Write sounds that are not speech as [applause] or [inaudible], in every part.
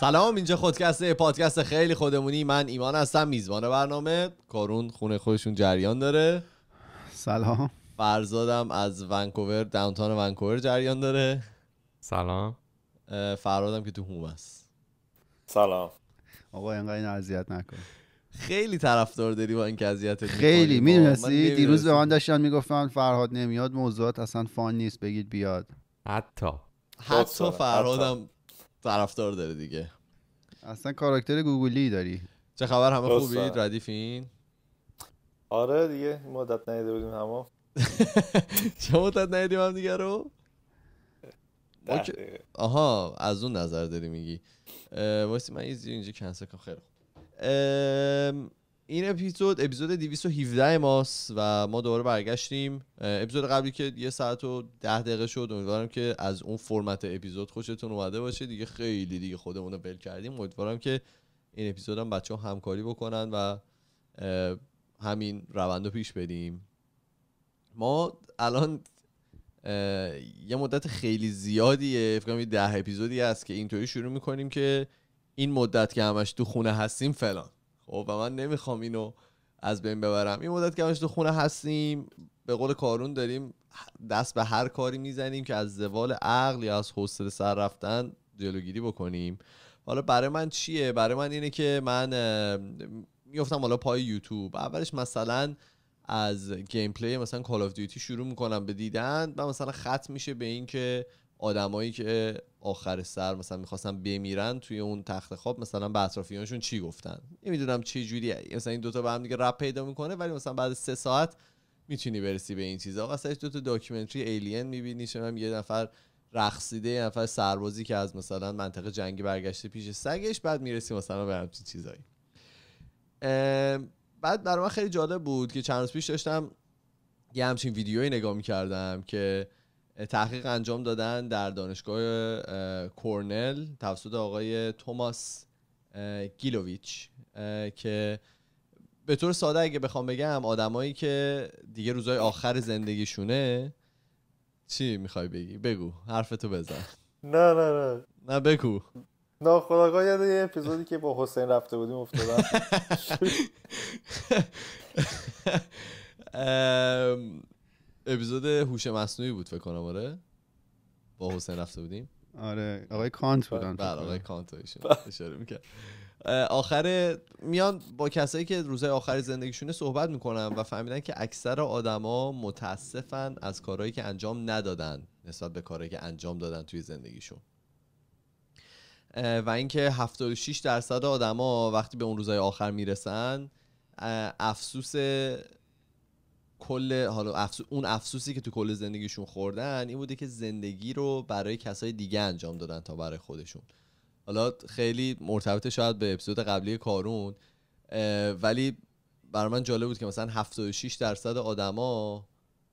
سلام اینجا خودکسته پادکست خیلی خودمونی من ایمان هستم میزبان برنامه کارون خونه خودشون جریان داره سلام فرزادم از ونکوور داونتان ونکوور جریان داره سلام فرادم که تو هوم است سلام آقا اینقدر این اذیت نکن خیلی طرفدار داری با این که اذیت خیلی خب، میدونستی دیروز به من داشتن میگفتن فرهاد نمیاد موضوعات اصلا فان نیست بگید بیاد حتی حتی فرادم طرفدار داره دیگه اصلا کاراکتر گوگلی داری چه خبر همه خوبید ردیفین آره دیگه مدت نیده بودیم همه [laughs] چه مدت نیدیم هم دیگه رو آها از اون نظر داری میگی واسه من اینجا کنسل کنم خیلی خوب این اپیزود اپیزود 217 ماست و ما دوباره برگشتیم اپیزود قبلی که یه ساعت و ده دقیقه شد امیدوارم که از اون فرمت اپیزود خوشتون اومده باشه دیگه خیلی دیگه خودمون رو بل کردیم امیدوارم که این اپیزود هم بچه ها همکاری بکنن و همین روند رو پیش بدیم ما الان یه مدت خیلی زیادیه فکر ده اپیزودی هست که اینطوری شروع میکنیم که این مدت که همش تو خونه هستیم فلان خب، و من نمیخوام اینو از بین ببرم این مدت که تو خونه هستیم به قول کارون داریم دست به هر کاری میزنیم که از زوال عقل یا از حوصله سر رفتن جلوگیری بکنیم حالا برای من چیه برای من اینه که من میفتم حالا پای یوتیوب اولش مثلا از گیم پلی مثلا کال آف دیوتی شروع میکنم به دیدن و مثلا ختم میشه به اینکه آدمایی که آخر سر مثلا میخواستن بمیرن توی اون تخت خواب مثلا به اطرافیانشون چی گفتن نمیدونم چه جوریه مثلا این دوتا به هم دیگه رپ پیدا میکنه ولی مثلا بعد سه ساعت میتونی برسی به این چیزا واسه دو تا داکیومنتری ایلین میبینی شما یه نفر رقصیده یه نفر سربازی که از مثلا منطقه جنگی برگشته پیش سگش بعد میرسی مثلا به همچین چیزایی بعد برای من خیلی جالب بود که چند روز پیش داشتم یه همچین ویدیویی نگاه میکردم که تحقیق انجام دادن در دانشگاه کورنل توسط آقای توماس گیلوویچ که به طور ساده اگه بخوام بگم آدمایی که دیگه روزای آخر زندگیشونه چی میخوای بگی بگو حرفتو بزن نه نه نه نه بگو ناخداگاه یاد یه اپیزودی که با حسین رفته بودیم افتادم [laughs] اپیزود هوش مصنوعی بود فکر کنم آره با حسین رفته بودیم آره آقای کانت بودن بله, بله، آقای کانت بله. اشاره میکرد آخر میان با کسایی که روزهای آخر زندگیشونه صحبت میکنن و فهمیدن که اکثر آدما متاسفن از کارهایی که انجام ندادن نسبت به کارهایی که انجام دادن توی زندگیشون و اینکه 76 درصد آدما وقتی به اون روزهای آخر میرسن افسوس کل حالا افسو... اون افسوسی که تو کل زندگیشون خوردن این بوده که زندگی رو برای کسای دیگه انجام دادن تا برای خودشون حالا خیلی مرتبط شاید به اپیزود قبلی کارون ولی برای من جالب بود که مثلا 76 درصد آدما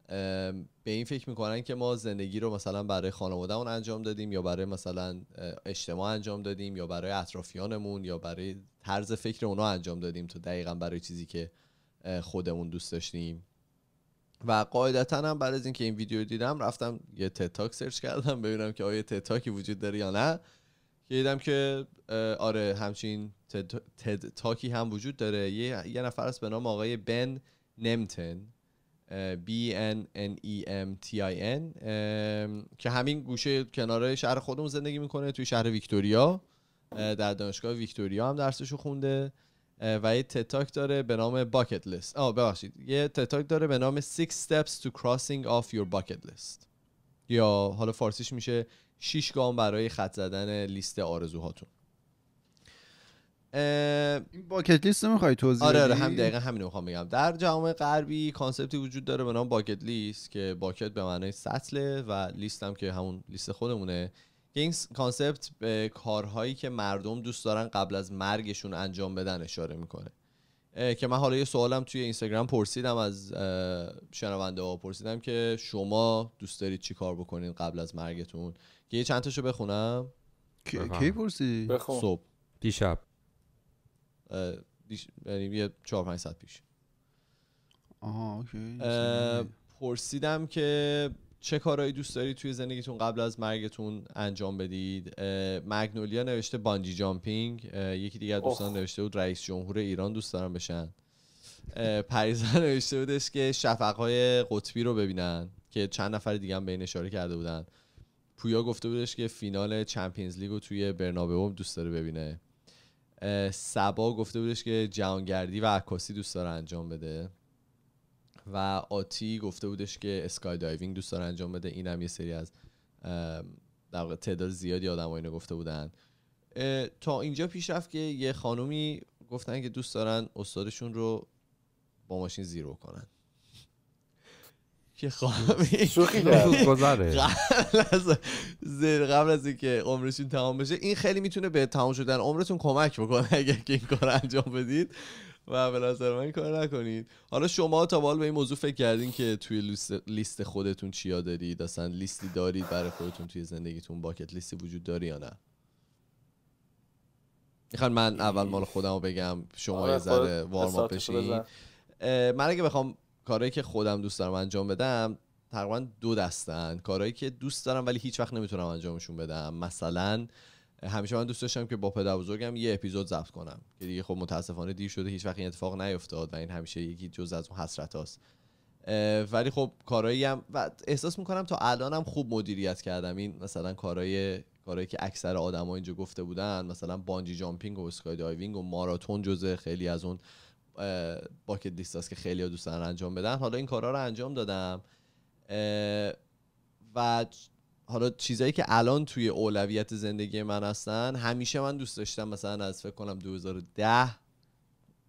به این فکر میکنن که ما زندگی رو مثلا برای خانوادهمون انجام دادیم یا برای مثلا اجتماع انجام دادیم یا برای اطرافیانمون یا برای طرز فکر اونا انجام دادیم تا دقیقا برای چیزی که خودمون دوست داشتیم و قاعدتا هم بعد از اینکه این ویدیو دیدم رفتم یه تتاک سرچ کردم ببینم که آیا تتاکی وجود داره یا نه که دیدم که آره همچین تد, تاکی هم وجود داره یه, یه نفر است به نام آقای بن نمتن B N N E M T I که همین گوشه کناره شهر خودمون زندگی میکنه توی شهر ویکتوریا در دانشگاه ویکتوریا هم درسشو خونده و یه تتاک داره به نام باکت لیست آه ببخشید یه تتاک داره به نام 6 steps to crossing off your bucket list یا حالا فارسیش میشه 6 گام برای خط زدن لیست آرزوهاتون این باکت لیست رو میخوای توضیح آره آره هم دقیقا همین میخوام بگم در جامعه غربی کانسپتی وجود داره به نام باکت لیست که باکت به معنای سطله و لیست هم که همون لیست خودمونه که این کانسپت به کارهایی که مردم دوست دارن قبل از مرگشون انجام بدن اشاره میکنه که من حالا یه سوالم توی اینستاگرام پرسیدم از شنونده ها پرسیدم که شما دوست دارید چی کار بکنین قبل از مرگتون که یه چند تاشو بخونم کی پرسیدی؟ صبح دیشب یعنی یه چهار پنج ساعت پیش آها پرسیدم که چه کارهایی دوست دارید توی زندگیتون قبل از مرگتون انجام بدید مگنولیا نوشته بانجی جامپینگ یکی دیگه دوستان نوشته بود رئیس جمهور ایران دوست دارم بشن پریزا [laughs] نوشته بودش که شفقهای قطبی رو ببینن که چند نفر دیگه هم به این اشاره کرده بودن پویا گفته بودش که فینال چمپینز لیگ رو توی برنابئو دوست داره ببینه سبا گفته بودش که جهانگردی و عکاسی دوست داره انجام بده و آتی گفته بودش که اسکای دایوینگ دوست داره انجام بده هم یه سری از در تعداد زیادی آدم اینو گفته بودن تا اینجا پیش رفت که یه خانومی گفتن که دوست دارن استادشون رو با ماشین زیرو کنن که خانمی شوخی قبل از اینکه عمرشون تمام بشه این خیلی میتونه به تمام شدن عمرتون کمک بکنه اگر که این کار انجام بدید و به نظر من کار نکنید حالا شما تا حال به این موضوع فکر کردین که توی لیست خودتون چیا دارید اصلا لیستی دارید برای خودتون توی زندگیتون باکت لیستی وجود داری یا نه میخوان من اول مال خودم رو بگم شما آره، یه ذره وارم بشین من اگه بخوام کارهایی که خودم دوست دارم انجام بدم تقریبا دو دستن کارهایی که دوست دارم ولی هیچ وقت نمیتونم انجامشون بدم مثلا همیشه من دوست داشتم که با پدر بزرگم یه اپیزود ضبط کنم که دیگه خب متاسفانه دیر شده هیچ وقت این اتفاق نیفتاد و این همیشه یکی جز از اون حسرت هاست ولی خب کارایی هم و احساس میکنم تا الانم خوب مدیریت کردم این مثلا کارای کارایی که اکثر آدما اینجا گفته بودن مثلا بانجی جامپینگ و اسکای دایوینگ و ماراتون جزء خیلی از اون باکت لیست هاست که خیلی ها دوست انجام بدن حالا این کارا رو انجام دادم و حالا چیزایی که الان توی اولویت زندگی من هستن همیشه من دوست داشتم مثلا از فکر کنم 2010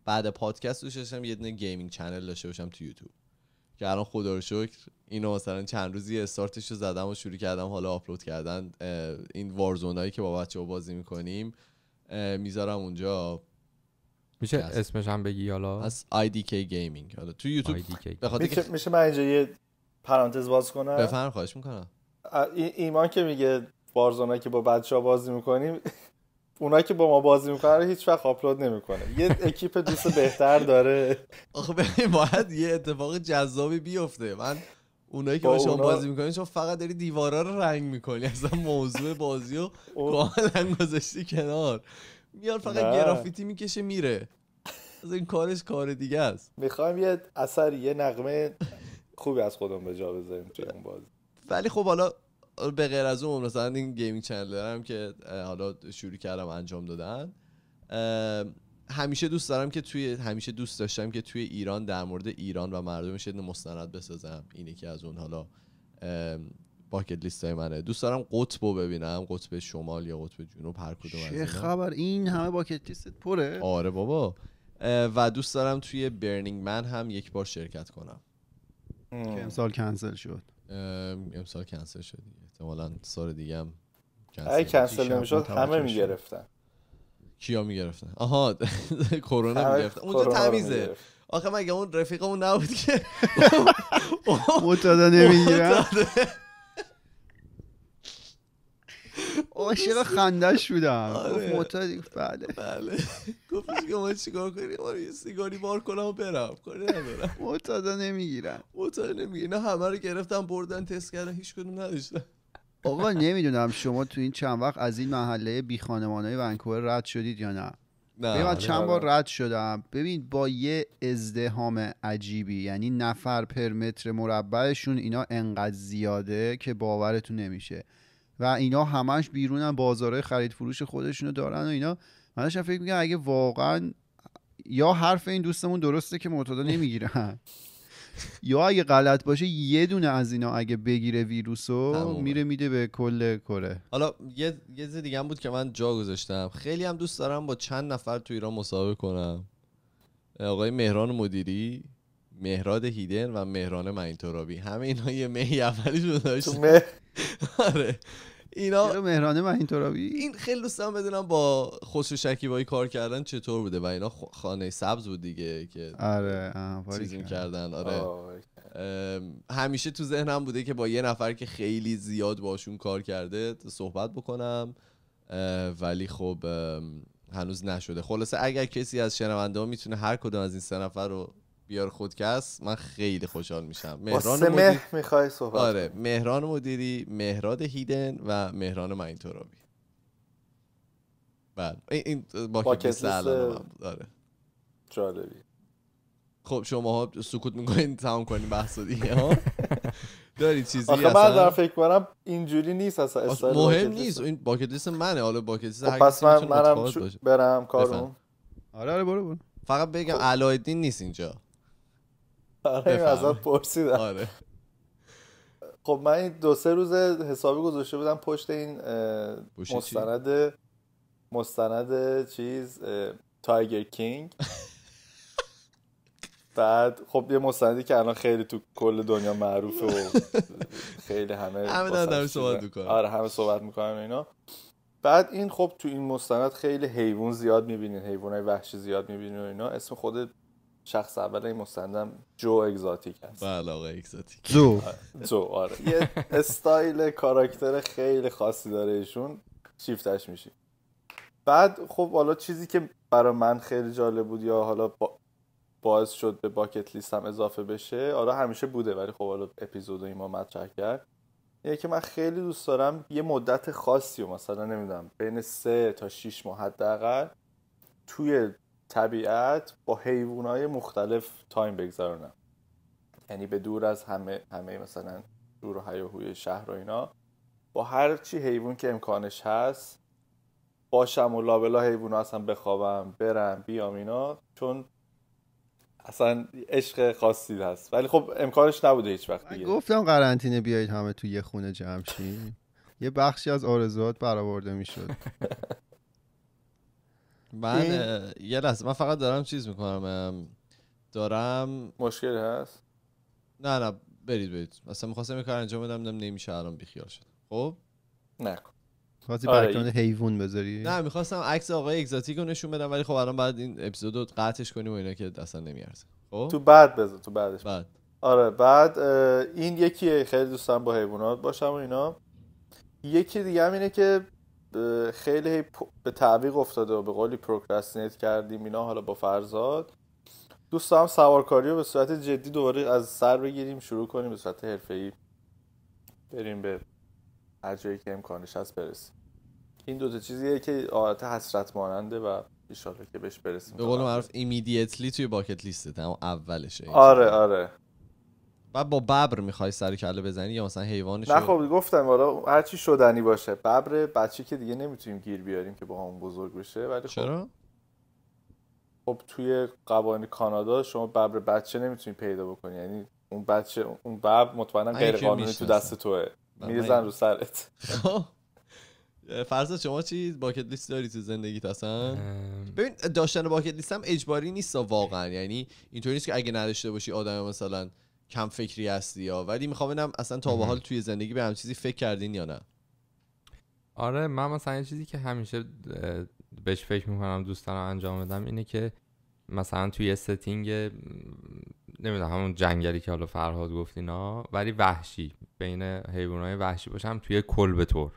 بعد پادکست دوست داشتم یه دونه گیمینگ چنل داشته باشم تو یوتیوب که الان خدا رو شکر اینو مثلا چند روزی استارتش رو زدم و شروع کردم حالا آپلود کردن این هایی که با بچه بازی میکنیم میذارم اونجا میشه اسمش هم بگی حالا از IDK Gaming حالا تو یوتیوب میشه, میشه من اینجا یه پرانتز باز کنم بفرم خواهش میکنم ایمان که میگه بارزونا که با بچه ها بازی میکنیم اونا که با ما بازی میکنن هیچ وقت آپلود نمیکنه یه اکیپ دوست بهتر داره آخه ببین باید یه اتفاق جذابی بیفته من اونایی که با, شما بازی میکنین شما فقط داری دیواره رو رنگ میکنی اصلا موضوع بازی رو کاملا گذاشتی کنار میار فقط نه. گرافیتی میکشه میره از این کارش کار دیگه است میخوایم یه اثر یه نقمه خوبی از خودم به جا بذاریم توی اون بازی ولی خب حالا به غیر از اون مثلا این گیمینگ چنل دارم که حالا شروع کردم انجام دادن همیشه دوست دارم که توی همیشه دوست داشتم که توی ایران در مورد ایران و مردمش یه مستند بسازم اینه که از اون حالا باکت لیست های منه دوست دارم قطب رو ببینم قطب شمال یا قطب جنوب هر کدوم چه خبر این همه باکت لیست پره آره بابا و دوست دارم توی برنینگ من هم یک بار شرکت کنم امسال کنسل شد امسال کنسل شد احتمالا سال دیگه هم کنسل اگه کنسل نمیشد همه میگرفتن کیا میگرفتن آها [laughs] کرونا میگرفتن اونجا تمیزه آخه مگه اون رفیقمون نبود که [laughs] معتادا نمیگیرن [laughs] عاشق خندش بودم آره. معتاد بله بله گفتش که ما چیکار کنیم ما یه سیگاری بار کنم و برم کاری ندارم معتادا نمیگیرن معتاد نمیگیرن همه رو گرفتم بردن تست کردن هیچ کدوم نداشتن آقا نمیدونم شما تو این چند وقت از این محله بی خانمانای ونکوور رد شدید یا نه نه من آره، چند بار رد شدم ببین با یه ازدهام عجیبی یعنی نفر پر متر مربعشون اینا انقدر زیاده که باورتون نمیشه و اینا همش بیرونن بازارهای خرید فروش خودشونو دارن و اینا من داشتم فکر میگم اگه واقعا یا حرف این دوستمون درسته که معتادا نمیگیرن یا اگه غلط باشه یه دونه از اینا اگه بگیره ویروس رو میره میده به کل کره حالا یه یه دیگه هم بود که من جا گذاشتم خیلی هم دوست دارم با چند نفر تو ایران مسابقه کنم آقای مهران مدیری مهراد هیدن و مهران مینتورابی همه اینا یه مهی اولی. [laughs] آره اینا مهرانه مهران این این خیلی دوستم بدونم با خسرو شکیبایی کار کردن چطور بوده و اینا خانه سبز بود دیگه که آره کردن آره همیشه تو ذهنم بوده که با یه نفر که خیلی زیاد باشون کار کرده صحبت بکنم ولی خب هنوز نشده خلاصه اگر کسی از شنونده ها میتونه هر کدوم از این سه نفر رو بیار خودکست من خیلی خوشحال میشم مهران مدیری مه میخوای صحبت آره مهران مدیری مهراد هیدن و مهران معین ترابی بله این باکت الان آره جالبی خب شما ها سکوت میکنین تمام کنین بحث دیگه ها [laughs] داری چیزی آخه من در فکر کنم اینجوری نیست اصلا مهم نیست این باکت لیست منه حالا باکت لیست خب، پس من برم کارم آره آره برو برو فقط بگم خب. علایدین نیست اینجا آره ازت پرسیدم آره خب من این دو سه روز حسابی گذاشته بودم پشت این مستند مستند چیز تایگر کینگ [laughs] بعد خب یه مستندی که الان خیلی تو کل دنیا معروفه و خیلی همه همه صحبت میکنن آره همه صحبت میکنن اینا بعد این خب تو این مستند خیلی حیوان زیاد میبینین حیوانای وحشی زیاد میبینین و اینا اسم خود شخص اول این مستندم جو اگزاتیک هست بله آقا اگزاتیک جو آره. جو آره یه استایل کاراکتر خیلی خاصی داره ایشون شیفتش میشی بعد خب حالا چیزی که برای من خیلی جالب بود یا حالا باعث شد به باکت لیست هم اضافه بشه آره همیشه بوده ولی خب حالا اپیزود این ما مطرح کرد یه که من خیلی دوست دارم یه مدت خاصی و مثلا نمیدونم بین سه تا 6 ماه حداقل توی طبیعت با های مختلف تایم بگذرونم یعنی به دور از همه همه مثلا دور و هیاهوی شهر و اینا با هر چی حیوان که امکانش هست باشم و لابلا حیوان اصلا بخوابم برم بیام اینا چون اصلا عشق خاصی هست ولی خب امکانش نبوده هیچ وقت دیگه گفتم قرنطینه بیایید همه تو یه خونه جمع یه بخشی از آرزوات برآورده میشد [laughs] من یه لحظه من فقط دارم چیز میکنم دارم مشکل هست نه نه برید برید اصلا میخواستم کار انجام بدم دم نمیشه الان بیخیال شد خب نه خواستی برکران آره، حیوان بذاری نه میخواستم عکس آقای اگزاتیک رو نشون بدم ولی خب الان بعد این رو قطعش کنیم و اینا که اصلا نمیارزه خب تو بعد بذار تو بعدش بعد آره بعد این یکی خیلی دوستم با حیوانات باشم و اینا یکی دیگه هم اینه که خیلی به تعویق افتاده و به قولی پروکرستینیت کردیم اینا حالا با فرزاد دوست هم سوارکاری رو به صورت جدی دوباره از سر بگیریم شروع کنیم به صورت حرفه‌ای بریم به هر جایی که امکانش هست برسیم این دوتا چیزیه که آلت حسرت ماننده و ایشالله که بهش برسیم به قول معروف ایمیدیتلی توی باکت لیسته اولشه آره آره بعد با ببر میخوای سر کله بزنی یا مثلا حیوانش نه خب گفتم والا هر چی شدنی باشه ببر بچه که دیگه نمیتونیم گیر بیاریم که با هم بزرگ بشه ولی خب چرا خب توی قوانین کانادا شما ببر بچه نمیتونی پیدا بکنی یعنی اون بچه اون ببر مطمئنا غیر قانونی تو دست توه میزن رو سرت [laughs] خب. فرض شما چی باکت لیست داری تو زندگیت اصلا ببین داشتن باکت لیست هم اجباری نیست واقعا یعنی اینطوری نیست که اگه نداشته باشی آدم مثلا کم فکری هستی یا ولی میخوام ببینم اصلا تا به حال توی زندگی به هم چیزی فکر کردین یا نه آره من مثلا یه چیزی که همیشه بهش فکر میکنم دوستان انجام بدم اینه که مثلا توی ستینگ نمیدونم همون جنگلی که حالا فرهاد گفت اینا ولی وحشی بین حیوانات وحشی باشم توی کلبه طور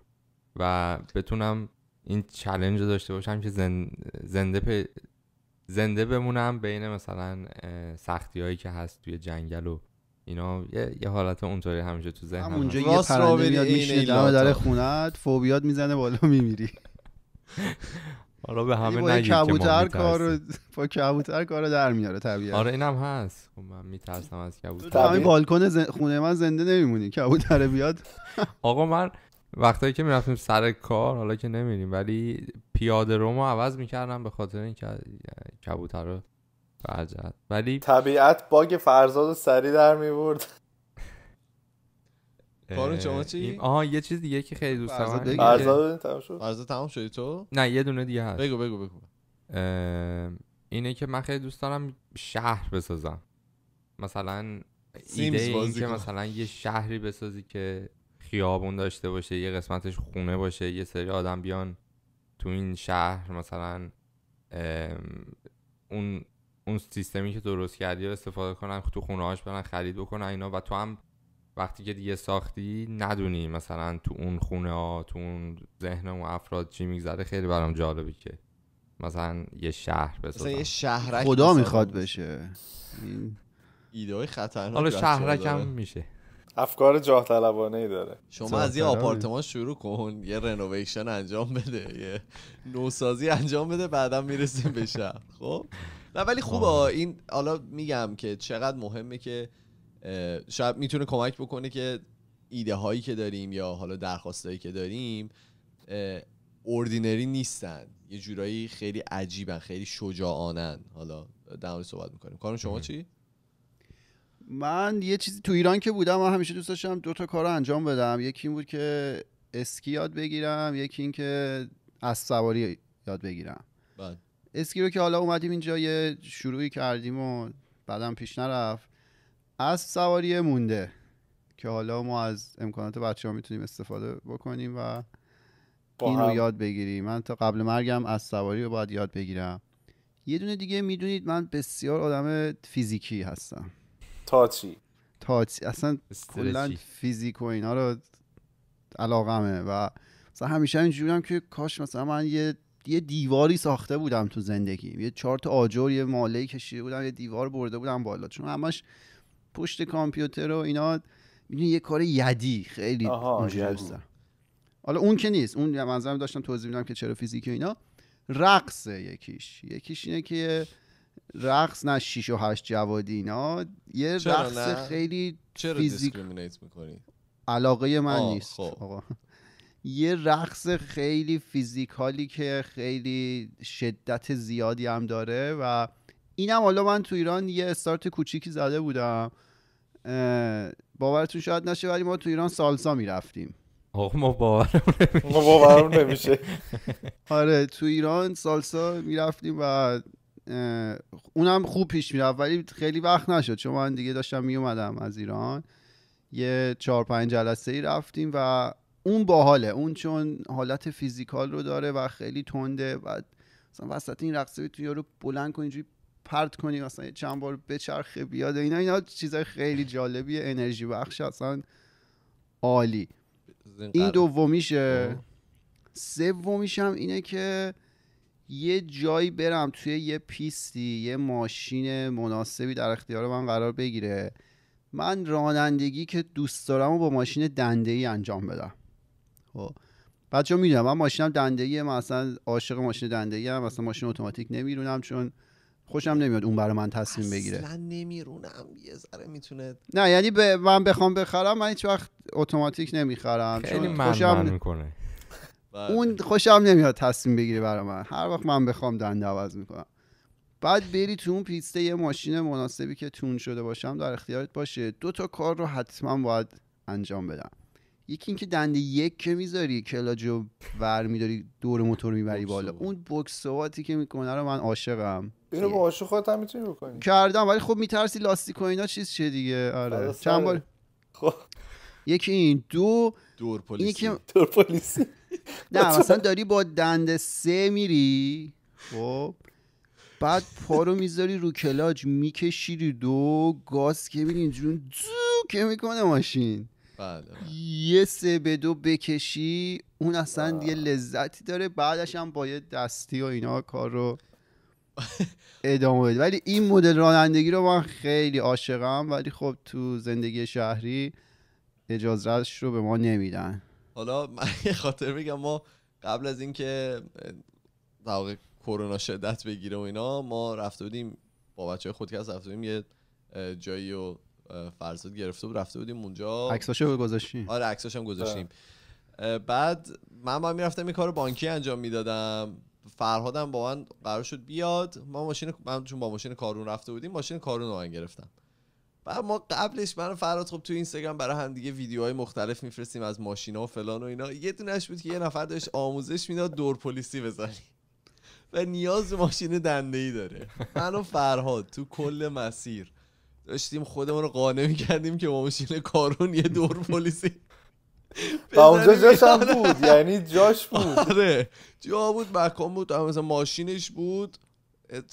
و بتونم این چلنج رو داشته باشم که زنده پ... زنده بمونم بین مثلا سختی هایی که هست توی جنگل و اینا یه, یه حالت اونطوری همیشه تو ذهنم اونجا یه پرنده میاد میشینه در خونت فوبیات میزنه بالا میمیری حالا به همه یعنی نگید کبوتر کارو با کبوتر کارو در میاره طبیعت آره اینم هست خب من میترسم از کبوتر تو همین بالکن خونه من زنده نمیمونی کبوتر بیاد [laughs] آقا من وقتایی که میرفتیم سر کار حالا که نمیریم ولی پیاده رو عوض میکردم به خاطر اینکه کبوتر رو ولی طبیعت باگ فرزاد سری در میورد [laughs] کارون شما چی؟ آها یه چیز دیگه که خیلی دوست دارم فرزاد تمام شد فرزاد تمام شدی تو؟ نه یه دونه دیگه هست بگو بگو بگو اینه که من خیلی دوست دارم شهر بسازم مثلا ایده این که مثلا یه شهری بسازی که خیابون داشته باشه یه قسمتش خونه باشه یه سری آدم بیان تو این شهر مثلا اون اون سیستمی که درست کردی رو استفاده کنن تو خونه هاش برن خرید بکنن اینا و تو هم وقتی که دیگه ساختی ندونی مثلا تو اون خونه ها تو اون ذهن اون افراد چی میگذره خیلی برام جالبی که مثلا یه شهر بسازم مثلا یه شهرک خدا میخواد بشه ایده های خطرناک حالا شهرک هم میشه افکار جاه طلبانه ای داره شما از یه آپارتمان شروع کن یه رنوویشن انجام بده یه نوسازی انجام بده بعدا میرسیم به شهر خب نه ولی خوبه این حالا میگم که چقدر مهمه که شاید میتونه کمک بکنه که ایده هایی که داریم یا حالا درخواست هایی که داریم اوردینری نیستن یه جورایی خیلی عجیبن خیلی شجاعانن حالا در مورد صحبت میکنیم کارم شما چی من یه چیزی تو ایران که بودم من همیشه دوست داشتم دو تا کار رو انجام بدم یکی این بود که اسکی یاد بگیرم یکی این که از سواری یاد بگیرم بله. اسکی رو که حالا اومدیم اینجا یه شروعی کردیم و بعدم پیش نرفت از سواری مونده که حالا ما از امکانات بچه ها میتونیم استفاده بکنیم و این رو یاد بگیریم من تا قبل مرگم از سواری رو باید یاد بگیرم یه دونه دیگه میدونید من بسیار آدم فیزیکی هستم تاچی تاچی اصلا کلا فیزیک و اینا رو علاقمه و مثلا همیشه اینجوریم که کاش مثلا من یه یه دیواری ساخته بودم تو زندگی یه چارت آجر یه ماله کشیده بودم یه دیوار برده بودم بالا چون همش پشت کامپیوتر و اینا میدونی یه کار یدی خیلی حالا اون که نیست اون منظرم داشتم توضیح میدم که چرا فیزیکی و اینا رقص یکیش یکیش اینه که رقص نه 6 و 8 جوادی اینا یه رقص خیلی چرا فیزیک... میکنی علاقه من آه نیست خب. یه رقص خیلی فیزیکالی که خیلی شدت زیادی هم داره و اینم حالا من تو ایران یه استارت کوچیکی زده بودم باورتون شاید نشه ولی ما تو ایران سالسا میرفتیم آقا ما باورم نمیشه [laughs] آره تو ایران سالسا میرفتیم و اونم خوب پیش میرفت ولی خیلی وقت نشد چون من دیگه داشتم اومدم از ایران یه چهار پنج جلسه ای رفتیم و اون باحاله اون چون حالت فیزیکال رو داره و خیلی تنده و مثلا وسط این رقصه تو یارو بلند کنی اینجوری پرت کنی مثلا چند بار بچرخه بیاد اینا اینا چیزای خیلی جالبیه انرژی بخش اصلا عالی این دومیشه سومیش هم اینه که یه جایی برم توی یه پیستی یه ماشین مناسبی در اختیار من قرار بگیره من رانندگی که دوست دارم و با ماشین دنده ای انجام بدم خب چون میدونم من ماشینم دنده اصلا عاشق ماشین دنده ام اصلا ماشین اتوماتیک نمیرونم چون خوشم نمیاد اون برای من تصمیم بگیره اصلا نمیرونم یه ذره میتونه نه یعنی به من بخوام بخرم من هیچ وقت اتوماتیک نمیخرم چون من خوشم میکنه بله. اون خوشم نمیاد تصمیم بگیره برای من هر وقت من بخوام دنده عوض میکنم بعد بری تو اون پیسته یه ماشین مناسبی که تون شده باشم در اختیارت باشه دو تا کار رو حتما باید انجام بدم یکی اینکه دنده یک که میذاری رو ور میداری دور موتور میبری بالا اون بکسواتی که میکنه رو آره من عاشقم اینو با عاشق خودت هم میتونی بکنی کردم ولی خب میترسی لاستیک و اینا چیز چه دیگه آره چند بار خب یکی این دو دور پلیسی دور پلیسی [laughs] نه [laughs] مثلا داری با دنده سه میری خب بعد پا رو میذاری رو کلاج میکشیری دو گاز که میری زو که میکنه ماشین بله، بله. یه سه به دو بکشی اون اصلا یه لذتی داره بعدش هم با یه دستی و اینا کار رو [laughs] ادامه بده ولی این مدل رانندگی رو من خیلی عاشقم ولی خب تو زندگی شهری اجازهش رو به ما نمیدن حالا من خاطر بگم ما قبل از اینکه در کرونا شدت بگیره و اینا ما رفته بودیم با بچه خودکست رفته بودیم یه جایی رو فرزاد گرفته بود رفته بودیم اونجا عکساشو گذاشتیم آره عکساشم گذاشتیم آره. بعد من با میرفتم این کارو بانکی انجام میدادم فرهادم با من قرار شد بیاد ما ماشین من چون با ماشین کارون رفته بودیم ماشین کارون رو گرفتم بعد ما قبلش من فرهاد خب تو اینستاگرام برای هم دیگه ویدیوهای مختلف میفرستیم از ماشینا و فلان و اینا یه دونش بود که یه نفر داشت آموزش میداد دور پلیسی بزنی و نیاز ماشین دنده ای داره منو فرهاد تو کل مسیر داشتیم خودمون رو قانع میکردیم که با ماشین کارون یه دور [laughs] پلیسی و اونجا جاش هم بود یعنی جاش بود آره جا بود مکان بود مثلا ماشینش بود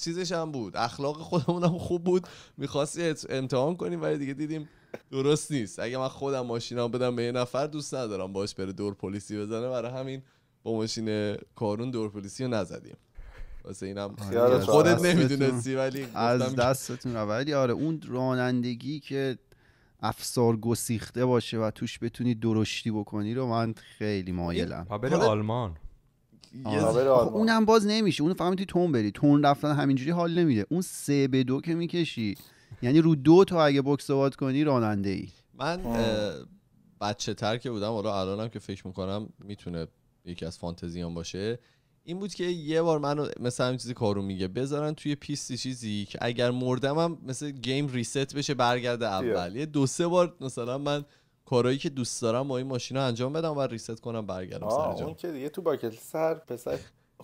چیزش هم بود اخلاق خودمون هم خوب بود میخواستی امتحان کنیم ولی دیگه دیدیم درست نیست اگه من خودم ماشینم بدم به یه نفر دوست ندارم باش بره دور پلیسی بزنه برای همین با ماشین کارون دور پلیسی رو نزدیم واسه اینم آره، خودت نمیدونستی ولی از دستتون ولی آره اون رانندگی که افسار گسیخته باشه و توش بتونی درشتی بکنی رو من خیلی مایلم بره آلمان اونم باز نمیشه اون فقط تون بری تون رفتن همینجوری حال نمیده اون سه به دو که میکشی یعنی رو دو تا اگه بکس کنی راننده ای من بچه تر که بودم حالا الانم که فکر میکنم میتونه یکی از فانتزیان باشه این بود که یه بار منو مثلا همین چیزی کارو میگه بذارن توی پیستی چیزی که اگر مردم هم مثل گیم ریست بشه برگرده اول یه دو سه بار مثلا من کارهایی که دوست دارم با این ماشینا انجام بدم و ریست کنم برگردم سر اون که دیگه تو باکل سر پسر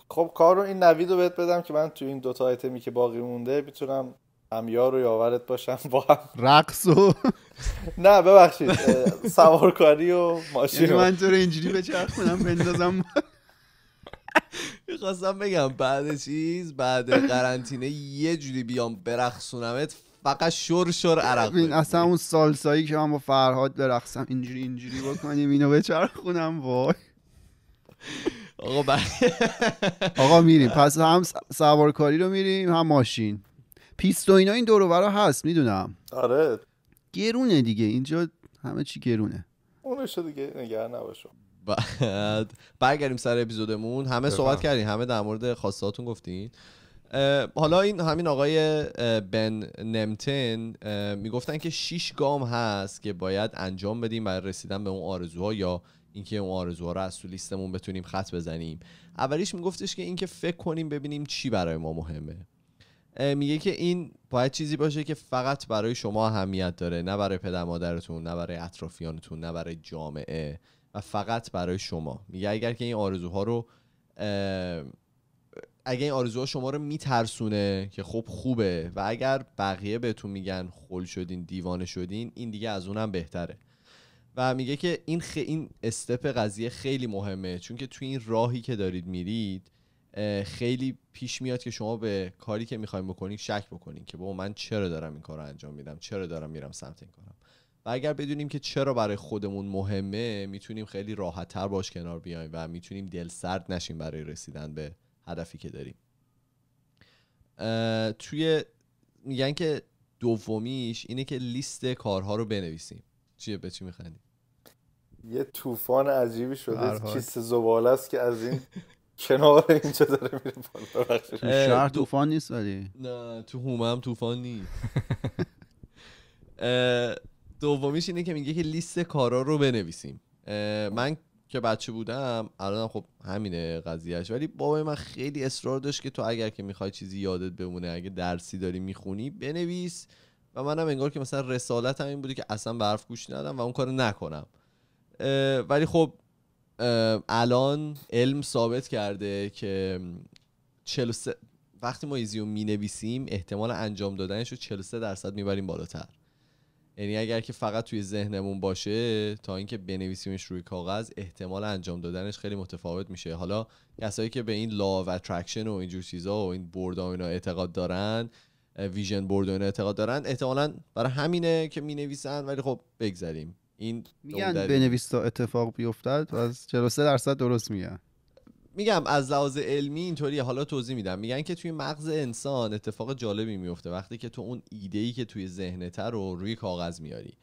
خب کارو این نویدو رو بهت بدم که من تو این دوتا آیتمی که باقی مونده میتونم همیار رو یاورت باشم با هم رقص و نه ببخشید سوارکاری و ماشین یعنی من تو اینجوری بچرخونم بندازم میخواستم بگم بعد چیز بعد قرنطینه یه جوری بیام برخصونمت فقط شور شور عرق اصلا اون سالسایی که من با فرهاد برخصم اینجوری اینجوری بکنیم اینو بچرخونم وای آقا بر... بله. آقا میریم پس هم سوارکاری رو میریم هم ماشین پیست و اینا این دور و هست میدونم آره گرونه دیگه اینجا همه چی گرونه اونش دیگه نگران نباشم بعد برگردیم سر اپیزودمون همه صحبت کردیم همه در مورد خواستهاتون گفتین حالا این همین آقای بن نمتن میگفتن که شش گام هست که باید انجام بدیم برای رسیدن به اون آرزوها یا اینکه اون آرزوها رو از تو لیستمون بتونیم خط بزنیم اولیش میگفتش که اینکه فکر کنیم ببینیم چی برای ما مهمه میگه که این باید چیزی باشه که فقط برای شما اهمیت داره نه برای پدر مادرتون نه برای اطرافیانتون نه برای جامعه و فقط برای شما میگه اگر که این آرزوها رو اگه این آرزوها شما رو میترسونه که خب خوبه و اگر بقیه بهتون میگن خل شدین دیوانه شدین این دیگه از اونم بهتره و میگه که این این استپ قضیه خیلی مهمه چون که توی این راهی که دارید میرید خیلی پیش میاد که شما به کاری که میخوایم بکنید شک بکنید که بابا من چرا دارم این کار رو انجام میدم چرا دارم میرم سمت این و اگر بدونیم که چرا برای خودمون مهمه میتونیم خیلی تر باش کنار بیایم و میتونیم دل سرد نشیم برای رسیدن به هدفی که داریم توی میگن که دومیش اینه که لیست کارها رو بنویسیم چیه به چی میخندیم یه طوفان عجیبی شده چیست زباله است که از این کنار اینجا داره میره شهر طوفان نیست ولی نه تو هم طوفان نیست [laughs] دومیش اینه که میگه که لیست کارا رو بنویسیم من که بچه بودم الان خب همینه قضیهش ولی بابای من خیلی اصرار داشت که تو اگر که میخوای چیزی یادت بمونه اگه درسی داری میخونی بنویس و منم انگار که مثلا رسالت هم این بوده که اصلا به حرف گوش ندم و اون کارو نکنم ولی خب الان علم ثابت کرده که 43 وقتی ما ایزیو مینویسیم احتمال انجام دادنش رو 43 درصد میبریم بالاتر یعنی اگر که فقط توی ذهنمون باشه تا اینکه بنویسیمش روی کاغذ احتمال انجام دادنش خیلی متفاوت میشه حالا کسایی که به این لا و اترکشن و اینجور چیزا و این برد و اینا اعتقاد دارن ویژن بورد و اینا اعتقاد دارن احتمالا برای همینه که مینویسن ولی خب بگذریم این میگن بنویس تا اتفاق بیفتد و از 43 درصد درست میگن میگم از لحاظ علمی اینطوری حالا توضیح میدم میگن که توی مغز انسان اتفاق جالبی میفته وقتی که تو اون ایده ای که توی ذهنت رو روی کاغذ میاری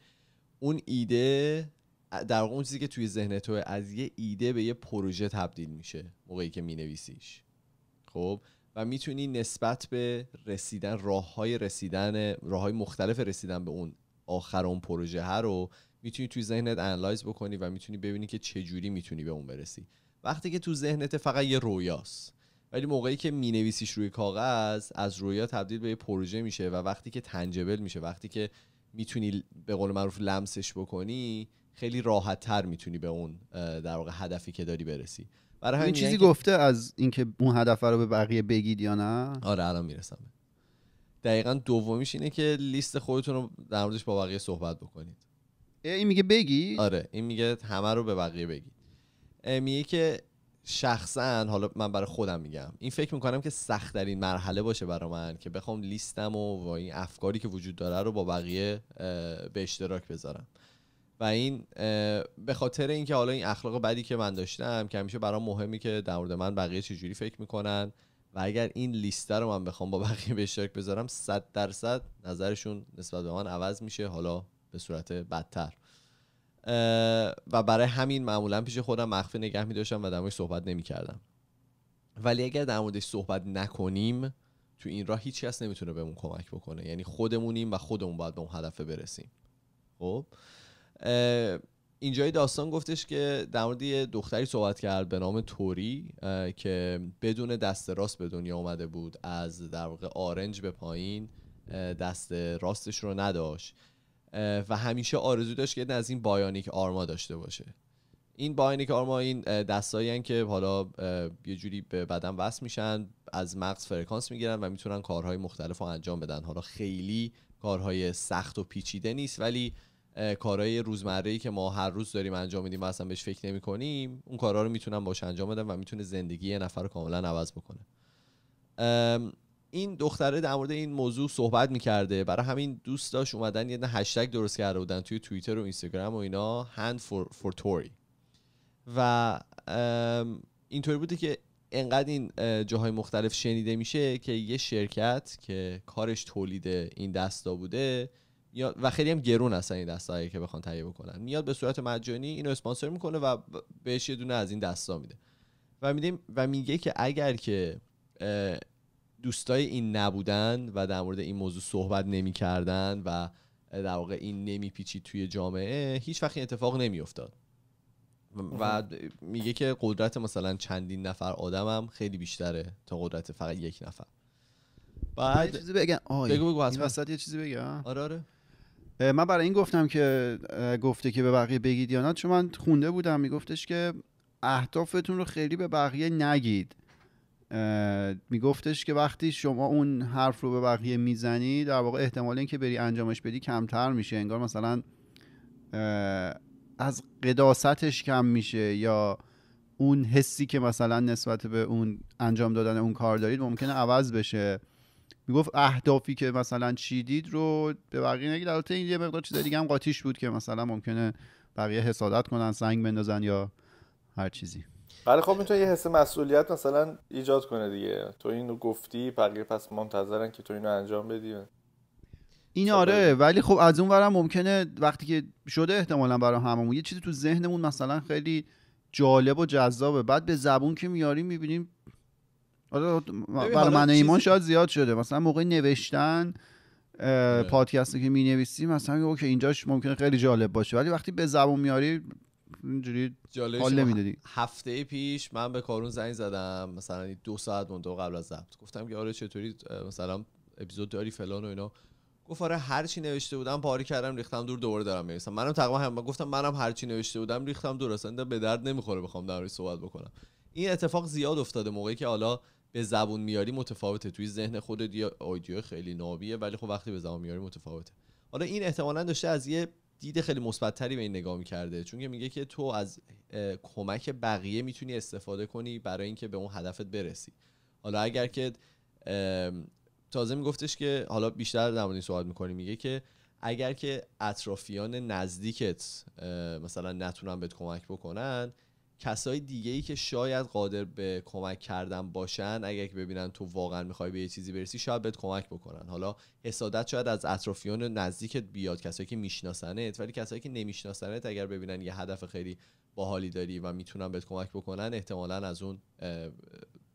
اون ایده در واقع اون چیزی که توی ذهن تو از یه ایده به یه پروژه تبدیل میشه موقعی که مینویسیش خب و میتونی نسبت به رسیدن راه های رسیدن راه های مختلف رسیدن به اون آخر اون پروژه ها رو میتونی توی ذهنت انالایز بکنی و میتونی ببینی که چه جوری میتونی به اون برسی وقتی که تو ذهنت فقط یه رویاست ولی موقعی که نویسیش روی کاغذ از رویا تبدیل به یه پروژه میشه و وقتی که تنجبل میشه وقتی که میتونی به قول معروف لمسش بکنی خیلی راحت تر میتونی به اون در واقع هدفی که داری برسی برای همین چیزی گفته از اینکه اون هدف رو به بقیه بگید یا نه آره الان میرسم دقیقا دومیش اینه که لیست خودتون رو در موردش با بقیه صحبت بکنید این میگه بگی آره این میگه همه رو به بقیه بگید میگه که شخصا حالا من برای خودم میگم این فکر میکنم که سخت در این مرحله باشه برای من که بخوام لیستم و, و این افکاری که وجود داره رو با بقیه به اشتراک بذارم و این به خاطر اینکه حالا این اخلاق بدی که من داشتم که همیشه برام مهمی که در مورد من بقیه چجوری فکر میکنن و اگر این لیسته رو من بخوام با بقیه به اشتراک بذارم صد درصد نظرشون نسبت به من عوض میشه حالا به صورت بدتر و برای همین معمولا پیش خودم مخفی نگه می داشتم و در موردش صحبت نمی ولی اگر در موردش صحبت نکنیم تو این راه هیچ کس نمیتونه بهمون کمک بکنه یعنی خودمونیم و خودمون باید به اون هدف برسیم خب اینجای داستان گفتش که در مورد یه دختری صحبت کرد به نام توری که بدون دست راست به دنیا اومده بود از در واقع آرنج به پایین دست راستش رو نداشت و همیشه آرزو داشت که از این بایانیک آرما داشته باشه این بایانیک آرما این دستایی که حالا یه جوری به بدن وصل میشن از مغز فرکانس میگیرن و میتونن کارهای مختلف رو انجام بدن حالا خیلی کارهای سخت و پیچیده نیست ولی کارهای روزمره که ما هر روز داریم انجام میدیم و اصلا بهش فکر نمی کنیم اون کارها رو میتونن باش انجام بدن و میتونه زندگی یه نفر رو کاملا عوض بکنه این دختره در مورد این موضوع صحبت میکرده برای همین دوست داشت اومدن یه هشتگ درست کرده بودن توی توییتر و اینستاگرام و اینا هند فور, فور توری و اینطوری بوده که انقدر این جاهای مختلف شنیده میشه که یه شرکت که کارش تولید این دستا بوده و خیلی هم گرون هستن این دستایی که بخوان تهیه بکنن میاد به صورت مجانی اینو اسپانسر میکنه و بهش یه دونه از این دستا میده و میده و میگه که اگر که دوستای این نبودن و در مورد این موضوع صحبت نمیکردن و در واقع این نمیپیچید توی جامعه هیچ وقت این اتفاق نمیافتاد و میگه که قدرت مثلا چندین نفر آدمم خیلی بیشتره تا قدرت فقط یک نفر بعد چیزی بگم بگو بگو این یه چیزی بگم آره آره من برای این گفتم که گفته که به بقیه بگید یا نه چون من خونده بودم میگفتش که اهدافتون رو خیلی به بقیه نگید میگفتش که وقتی شما اون حرف رو به بقیه میزنی در واقع احتمال اینکه بری انجامش بدی کمتر میشه انگار مثلا از قداستش کم میشه یا اون حسی که مثلا نسبت به اون انجام دادن اون کار دارید ممکنه عوض بشه میگفت اهدافی که مثلا چیدید رو به بقیه نگید البته این یه مقدار چیز دیگه هم قاطیش بود که مثلا ممکنه بقیه حسادت کنن سنگ بندازن یا هر چیزی بله خب میتونه یه حس مسئولیت مثلا ایجاد کنه دیگه تو اینو گفتی بقیه پس منتظرن که تو اینو انجام بدی این خب، آره بله. ولی خب از اون ورم ممکنه وقتی که شده احتمالا برای هممون یه چیزی تو ذهنمون مثلا خیلی جالب و جذابه بعد به زبون که میاریم میبینیم آره, آره، برای من ایمان شاید زیاد شده مثلا موقع نوشتن آره. پادکستی که می نویسیم مثلا اوکی اینجاش ممکنه خیلی جالب باشه ولی وقتی به زبون میاری اینجوری حال نمیدادی هفته پیش من به کارون زنگ زدم مثلا دو ساعت مونده قبل از ضبط گفتم که آره چطوری مثلا اپیزود داری فلان و اینا گفت آره هر چی نوشته بودم پاری کردم ریختم دور دوباره دارم میرسم منم تقریبا هم گفتم منم هر چی نوشته بودم ریختم دور اصلا به درد نمیخوره بخوام در صحبت بکنم این اتفاق زیاد افتاده موقعی که حالا به زبون میاری متفاوته توی ذهن خودت یا خیلی نابیه ولی خب وقتی به زبون میاری متفاوته حالا این احتمالا داشته از یه دید خیلی مثبتتری به این نگاه میکرده چون که میگه که تو از کمک بقیه میتونی استفاده کنی برای اینکه به اون هدفت برسی حالا اگر که تازه میگفتش که حالا بیشتر در مورد این صحبت میکنی میگه که اگر که اطرافیان نزدیکت مثلا نتونن بهت کمک بکنن کسای دیگه ای که شاید قادر به کمک کردن باشن اگر که ببینن تو واقعا میخوای به یه چیزی برسی شاید بهت کمک بکنن حالا حسادت شاید از اطرافیان نزدیکت بیاد کسایی که میشناسنت ولی کسایی که نمیشناسنت اگر ببینن یه هدف خیلی باحالی داری و میتونن بهت کمک بکنن احتمالا از اون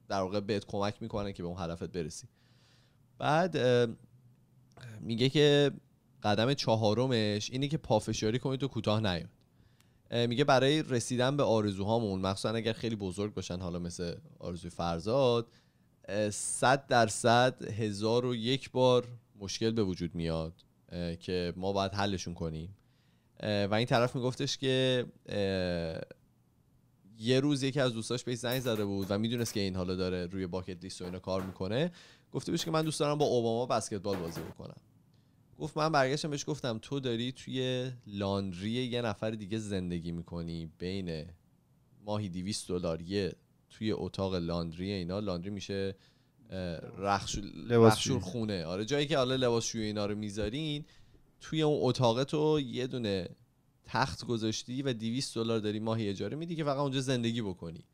در واقع بهت کمک میکنن که به اون هدفت برسی بعد میگه که قدم چهارمش اینه که پافشاری کنید و کوتاه نیاد میگه برای رسیدن به آرزوهامون مخصوصا اگر خیلی بزرگ باشن حالا مثل آرزوی فرزاد صد درصد هزار و یک بار مشکل به وجود میاد که ما باید حلشون کنیم و این طرف میگفتش که یه روز یکی از دوستاش بهش زنگ زده بود و میدونست که این حالا داره روی باکت لیست و اینا کار میکنه گفته بهش که من دوست دارم با اوباما بسکتبال بازی بکنم گفت من برگشتم بهش گفتم تو داری توی لاندری یه نفر دیگه زندگی میکنی بین ماهی 200 دلار یه توی اتاق لاندری اینا لاندری میشه رخشور خونه آره جایی که حالا لباسشوی اینا رو میذارین توی اون اتاق تو یه دونه تخت گذاشتی و 200 دلار داری ماهی اجاره میدی که فقط اونجا زندگی بکنی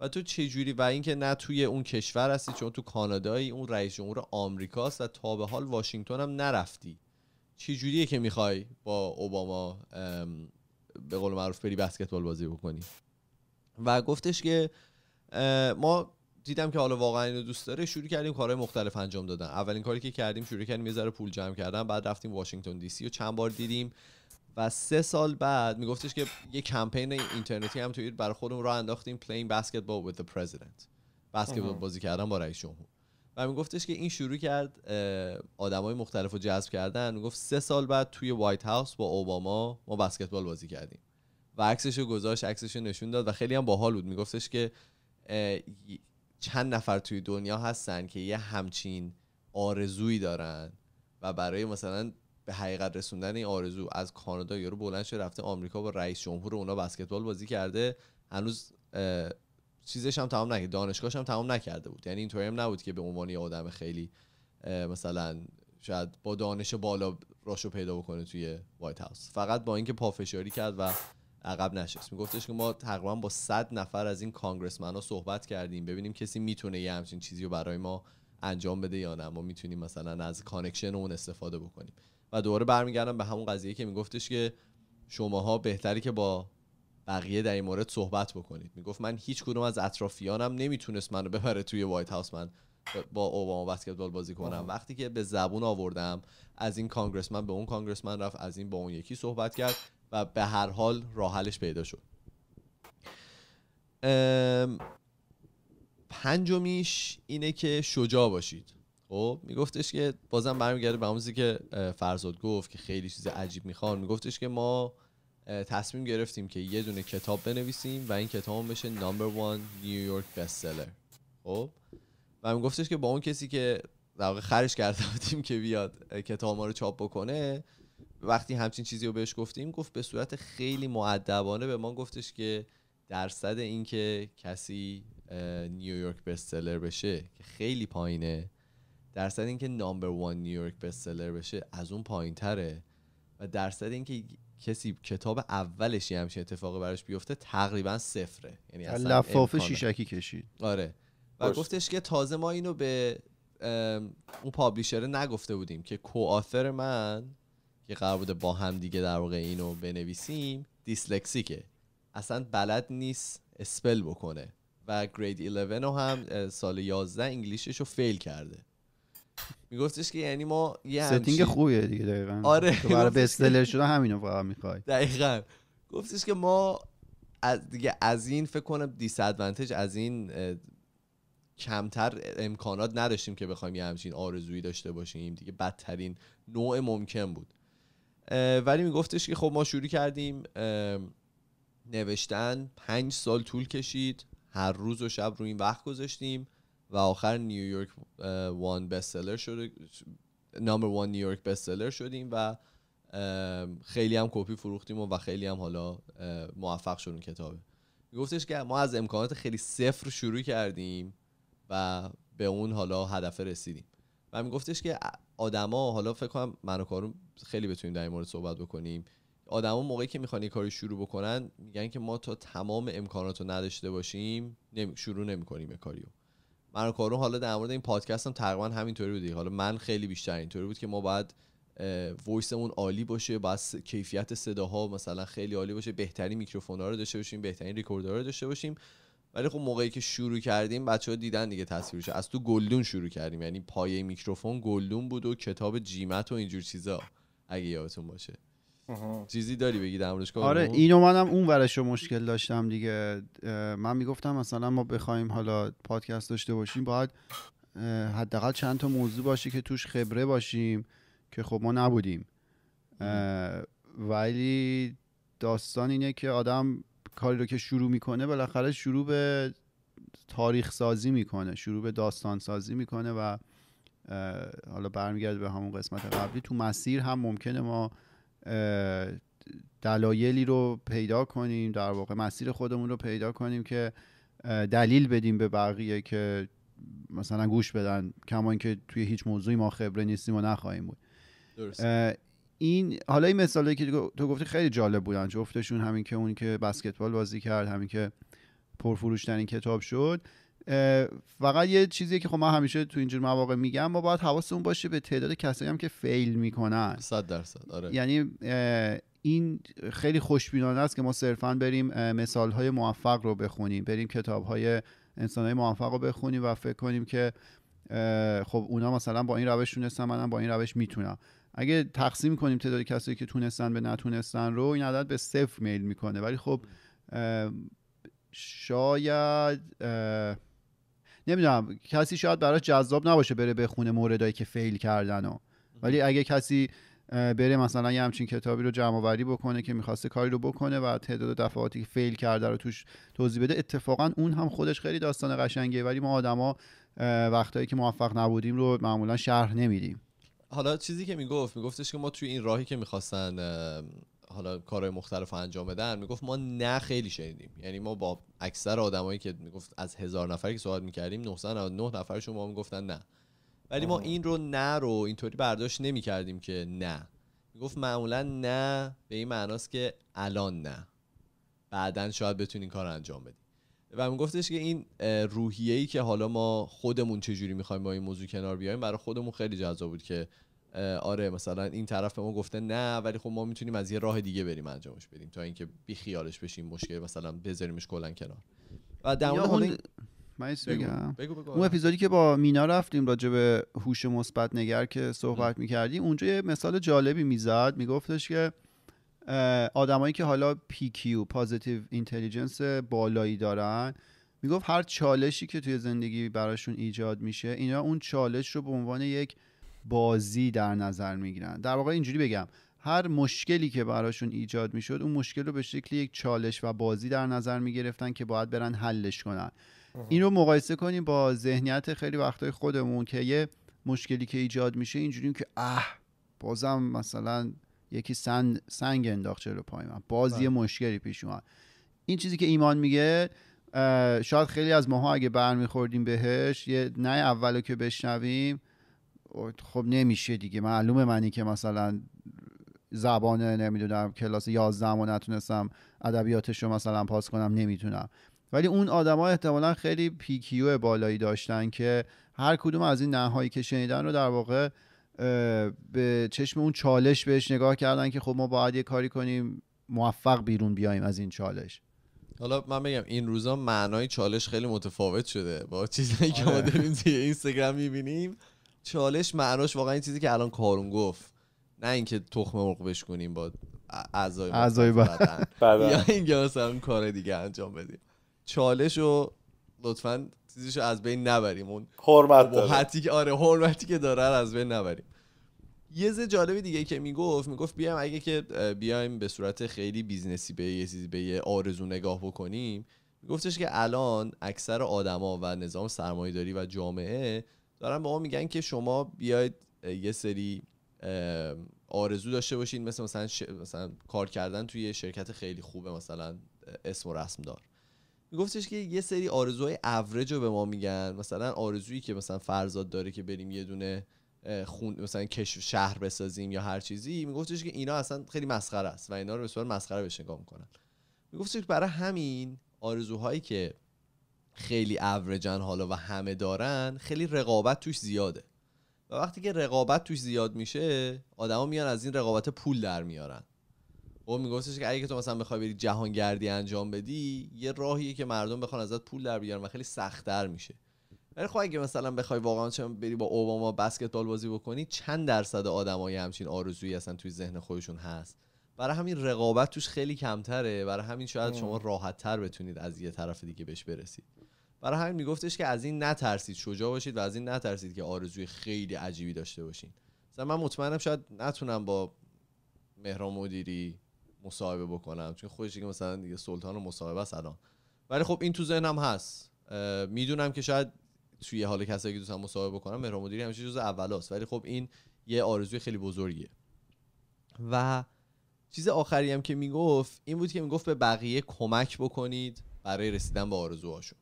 و تو چه جوری و اینکه نه توی اون کشور هستی چون تو کانادایی اون رئیس جمهور آمریکاست و تا به حال واشنگتن هم نرفتی چی جوریه که میخوای با اوباما به قول معروف بری بسکتبال بازی بکنی و گفتش که ما دیدم که حالا واقعا اینو دوست داره شروع کردیم کارهای مختلف انجام دادن اولین کاری که کردیم شروع کردیم یه ذره پول جمع کردن بعد رفتیم واشنگتن دی سی و چند بار دیدیم و سه سال بعد میگفتش که یه کمپین اینترنتی هم توی برای خودمون راه انداختیم پلین بسکتبال with the president بسکتبال بازی کردن با رئیس جمهور و میگفتش که این شروع کرد آدمای مختلف رو جذب کردن میگفت سه سال بعد توی وایت هاوس با اوباما ما بسکتبال بازی کردیم و عکسش رو گذاشت عکسش رو نشون داد و خیلی هم باحال بود میگفتش که چند نفر توی دنیا هستن که یه همچین آرزویی دارن و برای مثلا به حقیقت رسوندن این آرزو از کانادا یارو بلند شده رفته آمریکا با رئیس جمهور اونا بسکتبال بازی کرده هنوز چیزش هم تمام نکرد دانشگاهش هم تمام نکرده بود یعنی اینطوری هم نبود که به عنوان یه آدم خیلی مثلا شاید با دانش بالا راشو پیدا بکنه توی وایت هاوس فقط با اینکه پافشاری کرد و عقب نشست میگفتش که ما تقریبا با 100 نفر از این کانگرسمن ها صحبت کردیم ببینیم کسی میتونه یه همچین چیزی رو برای ما انجام بده یا نه ما میتونیم مثلا از کانکشن اون استفاده بکنیم و دوباره برمیگردم به همون قضیه که میگفتش که شماها بهتری که با بقیه در این مورد صحبت بکنید میگفت من هیچ کدوم از اطرافیانم نمیتونست رو ببره توی وایت هاوس من با اوباما بسکتبال بازی کنم وقتی که به زبون آوردم از این کانگرسمن به اون کانگرسمن رفت از این با اون یکی صحبت کرد و به هر حال راحلش پیدا شد پنجمیش اینه که شجاع باشید خب میگفتش که بازم برمیگرده به همونزی که فرزاد گفت که خیلی چیز عجیب میخوان میگفتش که ما تصمیم گرفتیم که یه دونه کتاب بنویسیم و این کتاب بشه نمبر وان نیویورک بست خب و اون گفتش که با اون کسی که در واقع خرش کرده بودیم که بیاد کتاب ما رو چاپ بکنه وقتی همچین چیزی رو بهش گفتیم گفت به صورت خیلی معدبانه به ما گفتش که درصد اینکه کسی نیویورک بستسلر بشه که خیلی پایینه درصد اینکه نمبر وان نیویورک بستسلر بشه از اون پایین تره و درصد اینکه کسی کتاب اولش یه همچین اتفاقی براش بیفته تقریبا صفره یعنی اصلا لفافه شیشکی کشید آره و گفتش که تازه ما اینو به اون پابلیشره نگفته بودیم که کوآثر من که قرار بوده با هم دیگه در واقع اینو بنویسیم دیسلکسیکه اصلا بلد نیست اسپل بکنه و گرید 11 رو هم سال 11 انگلیشش رو فیل کرده میگفتش که یعنی ما یه همچین... ستینگ خوبیه دیگه دقیقا آره برای بستلر شده همینو فقط میخوای دقیقا گفتش که ما از دیگه از این فکر کنم دیس ادوانتج از این کمتر امکانات نداشتیم که بخوایم یه همچین آرزویی داشته باشیم دیگه بدترین نوع ممکن بود ولی میگفتش که خب ما شروع کردیم نوشتن پنج سال طول کشید هر روز و شب رو این وقت گذاشتیم و آخر نیویورک وان بستسلر شده نامبر وان نیویورک بستلر شدیم و خیلی هم کپی فروختیم و, خیلی هم حالا موفق اون کتابه گفتش که ما از امکانات خیلی صفر شروع کردیم و به اون حالا هدف رسیدیم و میگفتش که آدما حالا فکر کنم من و کارون خیلی بتونیم در این مورد صحبت بکنیم آدما موقعی که میخوان کاری شروع بکنن میگن که ما تا تمام امکانات رو نداشته باشیم شروع نمیکنیم کاریو من و کارون حالا در مورد این پادکست هم تقریبا همینطوری بود حالا من خیلی بیشتر اینطوری بود که ما باید وایسمون عالی باشه باید کیفیت صداها مثلا خیلی عالی باشه بهترین میکروفون ها رو داشته باشیم بهترین ریکوردر رو داشته باشیم ولی خب موقعی که شروع کردیم بچه ها دیدن دیگه تصویرش از تو گلدون شروع کردیم یعنی پایه میکروفون گلدون بود و کتاب جیمت و اینجور چیزا اگه یادتون باشه چیزی داری بگی در موردش آره اینو منم اون ورش رو مشکل داشتم دیگه من میگفتم مثلا ما بخوایم حالا پادکست داشته باشیم باید حداقل چند تا موضوع باشه که توش خبره باشیم که خب ما نبودیم ولی داستان اینه که آدم کاری رو که شروع میکنه بالاخره شروع به تاریخ سازی میکنه شروع به داستان سازی میکنه و حالا برمیگرده به همون قسمت قبلی تو مسیر هم ممکنه ما دلایلی رو پیدا کنیم در واقع مسیر خودمون رو پیدا کنیم که دلیل بدیم به بقیه که مثلا گوش بدن کما اینکه توی هیچ موضوعی ما خبره نیستیم و نخواهیم بود این حالا این مثالی که تو گفتی خیلی جالب بودن جفتشون همین که اون که بسکتبال بازی کرد همین که این کتاب شد فقط یه چیزی که خب من همیشه تو اینجور مواقع میگم ما باید حواسمون باشه به تعداد کسایی هم که فیل میکنن 100 درصد آره یعنی این خیلی خوشبینانه است که ما صرفا بریم مثال های موفق رو بخونیم بریم کتاب های انسان های موفق رو بخونیم و فکر کنیم که خب اونا مثلا با این روش تونستن منم با این روش میتونم اگه تقسیم کنیم تعداد کسایی که تونستن به نتونستن رو این عدد به صفر میل میکنه ولی خب شاید نمیدونم کسی شاید براش جذاب نباشه بره بخونه موردایی که فیل کردن و ولی اگه کسی بره مثلا یه همچین کتابی رو جمع آوری بکنه که میخواسته کاری رو بکنه و تعداد دفعاتی که فیل کرده رو توش توضیح بده اتفاقا اون هم خودش خیلی داستان قشنگیه ولی ما آدما وقتایی که موفق نبودیم رو معمولا شرح نمیدیم حالا چیزی که میگفت میگفتش که ما توی این راهی که میخواستن حالا کارهای مختلف انجام بدن میگفت ما نه خیلی شنیدیم یعنی ما با اکثر آدمایی که میگفت از هزار نفری که صحبت میکردیم 999 نفرشون ما میگفتن نه ولی ما این رو نه رو اینطوری برداشت نمیکردیم که نه میگفت معمولا نه به این معناست که الان نه بعدا شاید بتونین کار انجام بدیم و میگفتش که این روحیه ای که حالا ما خودمون چجوری میخوایم با این موضوع کنار بیایم برای خودمون خیلی جذاب بود که آره مثلا این طرف به ما گفته نه ولی خب ما میتونیم از یه راه دیگه بریم انجامش بدیم تا اینکه بی خیالش بشیم مشکل مثلا بذاریمش کلا کنار و در مورد اون... بگو اون اپیزودی که با مینا رفتیم راجع به هوش مثبت نگر که صحبت میکردی اونجا یه مثال جالبی میزد میگفتش که آدمایی که حالا PQ پازیتیو اینتلیجنس بالایی دارن میگفت هر چالشی که توی زندگی براشون ایجاد میشه اینا اون چالش رو به عنوان یک بازی در نظر میگیرن در واقع اینجوری بگم هر مشکلی که براشون ایجاد میشد اون مشکل رو به شکل یک چالش و بازی در نظر میگرفتن که باید برن حلش کنن این رو مقایسه کنیم با ذهنیت خیلی وقتای خودمون که یه مشکلی که ایجاد میشه اینجوری که اه بازم مثلا یکی سن، سنگ انداخت رو پای من بازی یه بله. مشکلی پیش اومد این چیزی که ایمان میگه شاید خیلی از ماها اگه برمیخوردیم بهش یه نه اولو که بشنویم خب نمیشه دیگه معلومه منی که مثلا زبان نمیدونم کلاس 11 و نتونستم ادبیاتش رو مثلا پاس کنم نمیتونم ولی اون آدما احتمالا خیلی پیکیو بالایی داشتن که هر کدوم از این نهایی که شنیدن رو در واقع به چشم اون چالش بهش نگاه کردن که خب ما باید یه کاری کنیم موفق بیرون بیایم از این چالش حالا من بگم این روزا معنای چالش خیلی متفاوت شده با چیزایی که ما آره. داریم توی اینستاگرام میبینیم چالش معناش واقعا این چیزی که الان کارون گفت نه اینکه تخم مرغ بشکنیم با اعضای اعضای بدن یا بله. [laughs] اینکه مثلا کار دیگه انجام بدیم چالش رو لطفا چیزش از بین نبریم اون حرمت که آره حرمتی که داره از بین نبریم یه ز جالب دیگه که میگفت میگفت بیایم اگه که بیایم به صورت خیلی بیزنسی به یه چیزی به یه آرزو نگاه بکنیم گفتش که الان اکثر آدما و نظام داری و جامعه دارن به ما میگن که شما بیاید یه سری آرزو داشته باشین مثل مثلا, مثلا کار کردن توی شرکت خیلی خوبه مثلا اسم و رسم دار میگفتش که یه سری آرزوهای اورج رو به ما میگن مثلا آرزویی که مثلا فرزاد داره که بریم یه دونه خون مثلا کشف شهر بسازیم یا هر چیزی میگفتش که اینا اصلا خیلی مسخره است و اینا رو به صورت مسخره بهش نگاه میکنن میگفتش که برای همین آرزوهایی که خیلی اورجن حالا و همه دارن خیلی رقابت توش زیاده و وقتی که رقابت توش زیاد میشه آدما میان از این رقابت پول در میارن او خب میگفتش که اگه تو مثلا بخوای بری جهانگردی انجام بدی یه راهیه که مردم بخوان ازت پول در بیارن و خیلی سختتر میشه ولی خب اگه مثلا بخوای واقعا بری با اوباما بسکتبال بازی بکنی چند درصد آدمای همچین آرزویی هستن توی ذهن خودشون هست برای همین رقابت توش خیلی کمتره برای همین شاید شما راحت بتونید از یه طرف دیگه بهش برسید برای همین میگفتش که از این نترسید شجاع باشید و از این نترسید که آرزوی خیلی عجیبی داشته باشین مثلا من مطمئنم شاید نتونم با مهران مدیری مصاحبه بکنم چون خودش که مثلا دیگه سلطان مصاحبه است الان ولی خب این تو ذهنم هست میدونم که شاید توی حال کسایی که دوستم مصاحبه بکنم مهران مدیری همیشه جز اولاست ولی خب این یه آرزوی خیلی بزرگیه و چیز آخری هم که میگفت این بود که میگفت به بقیه کمک بکنید برای رسیدن به آرزوهاشون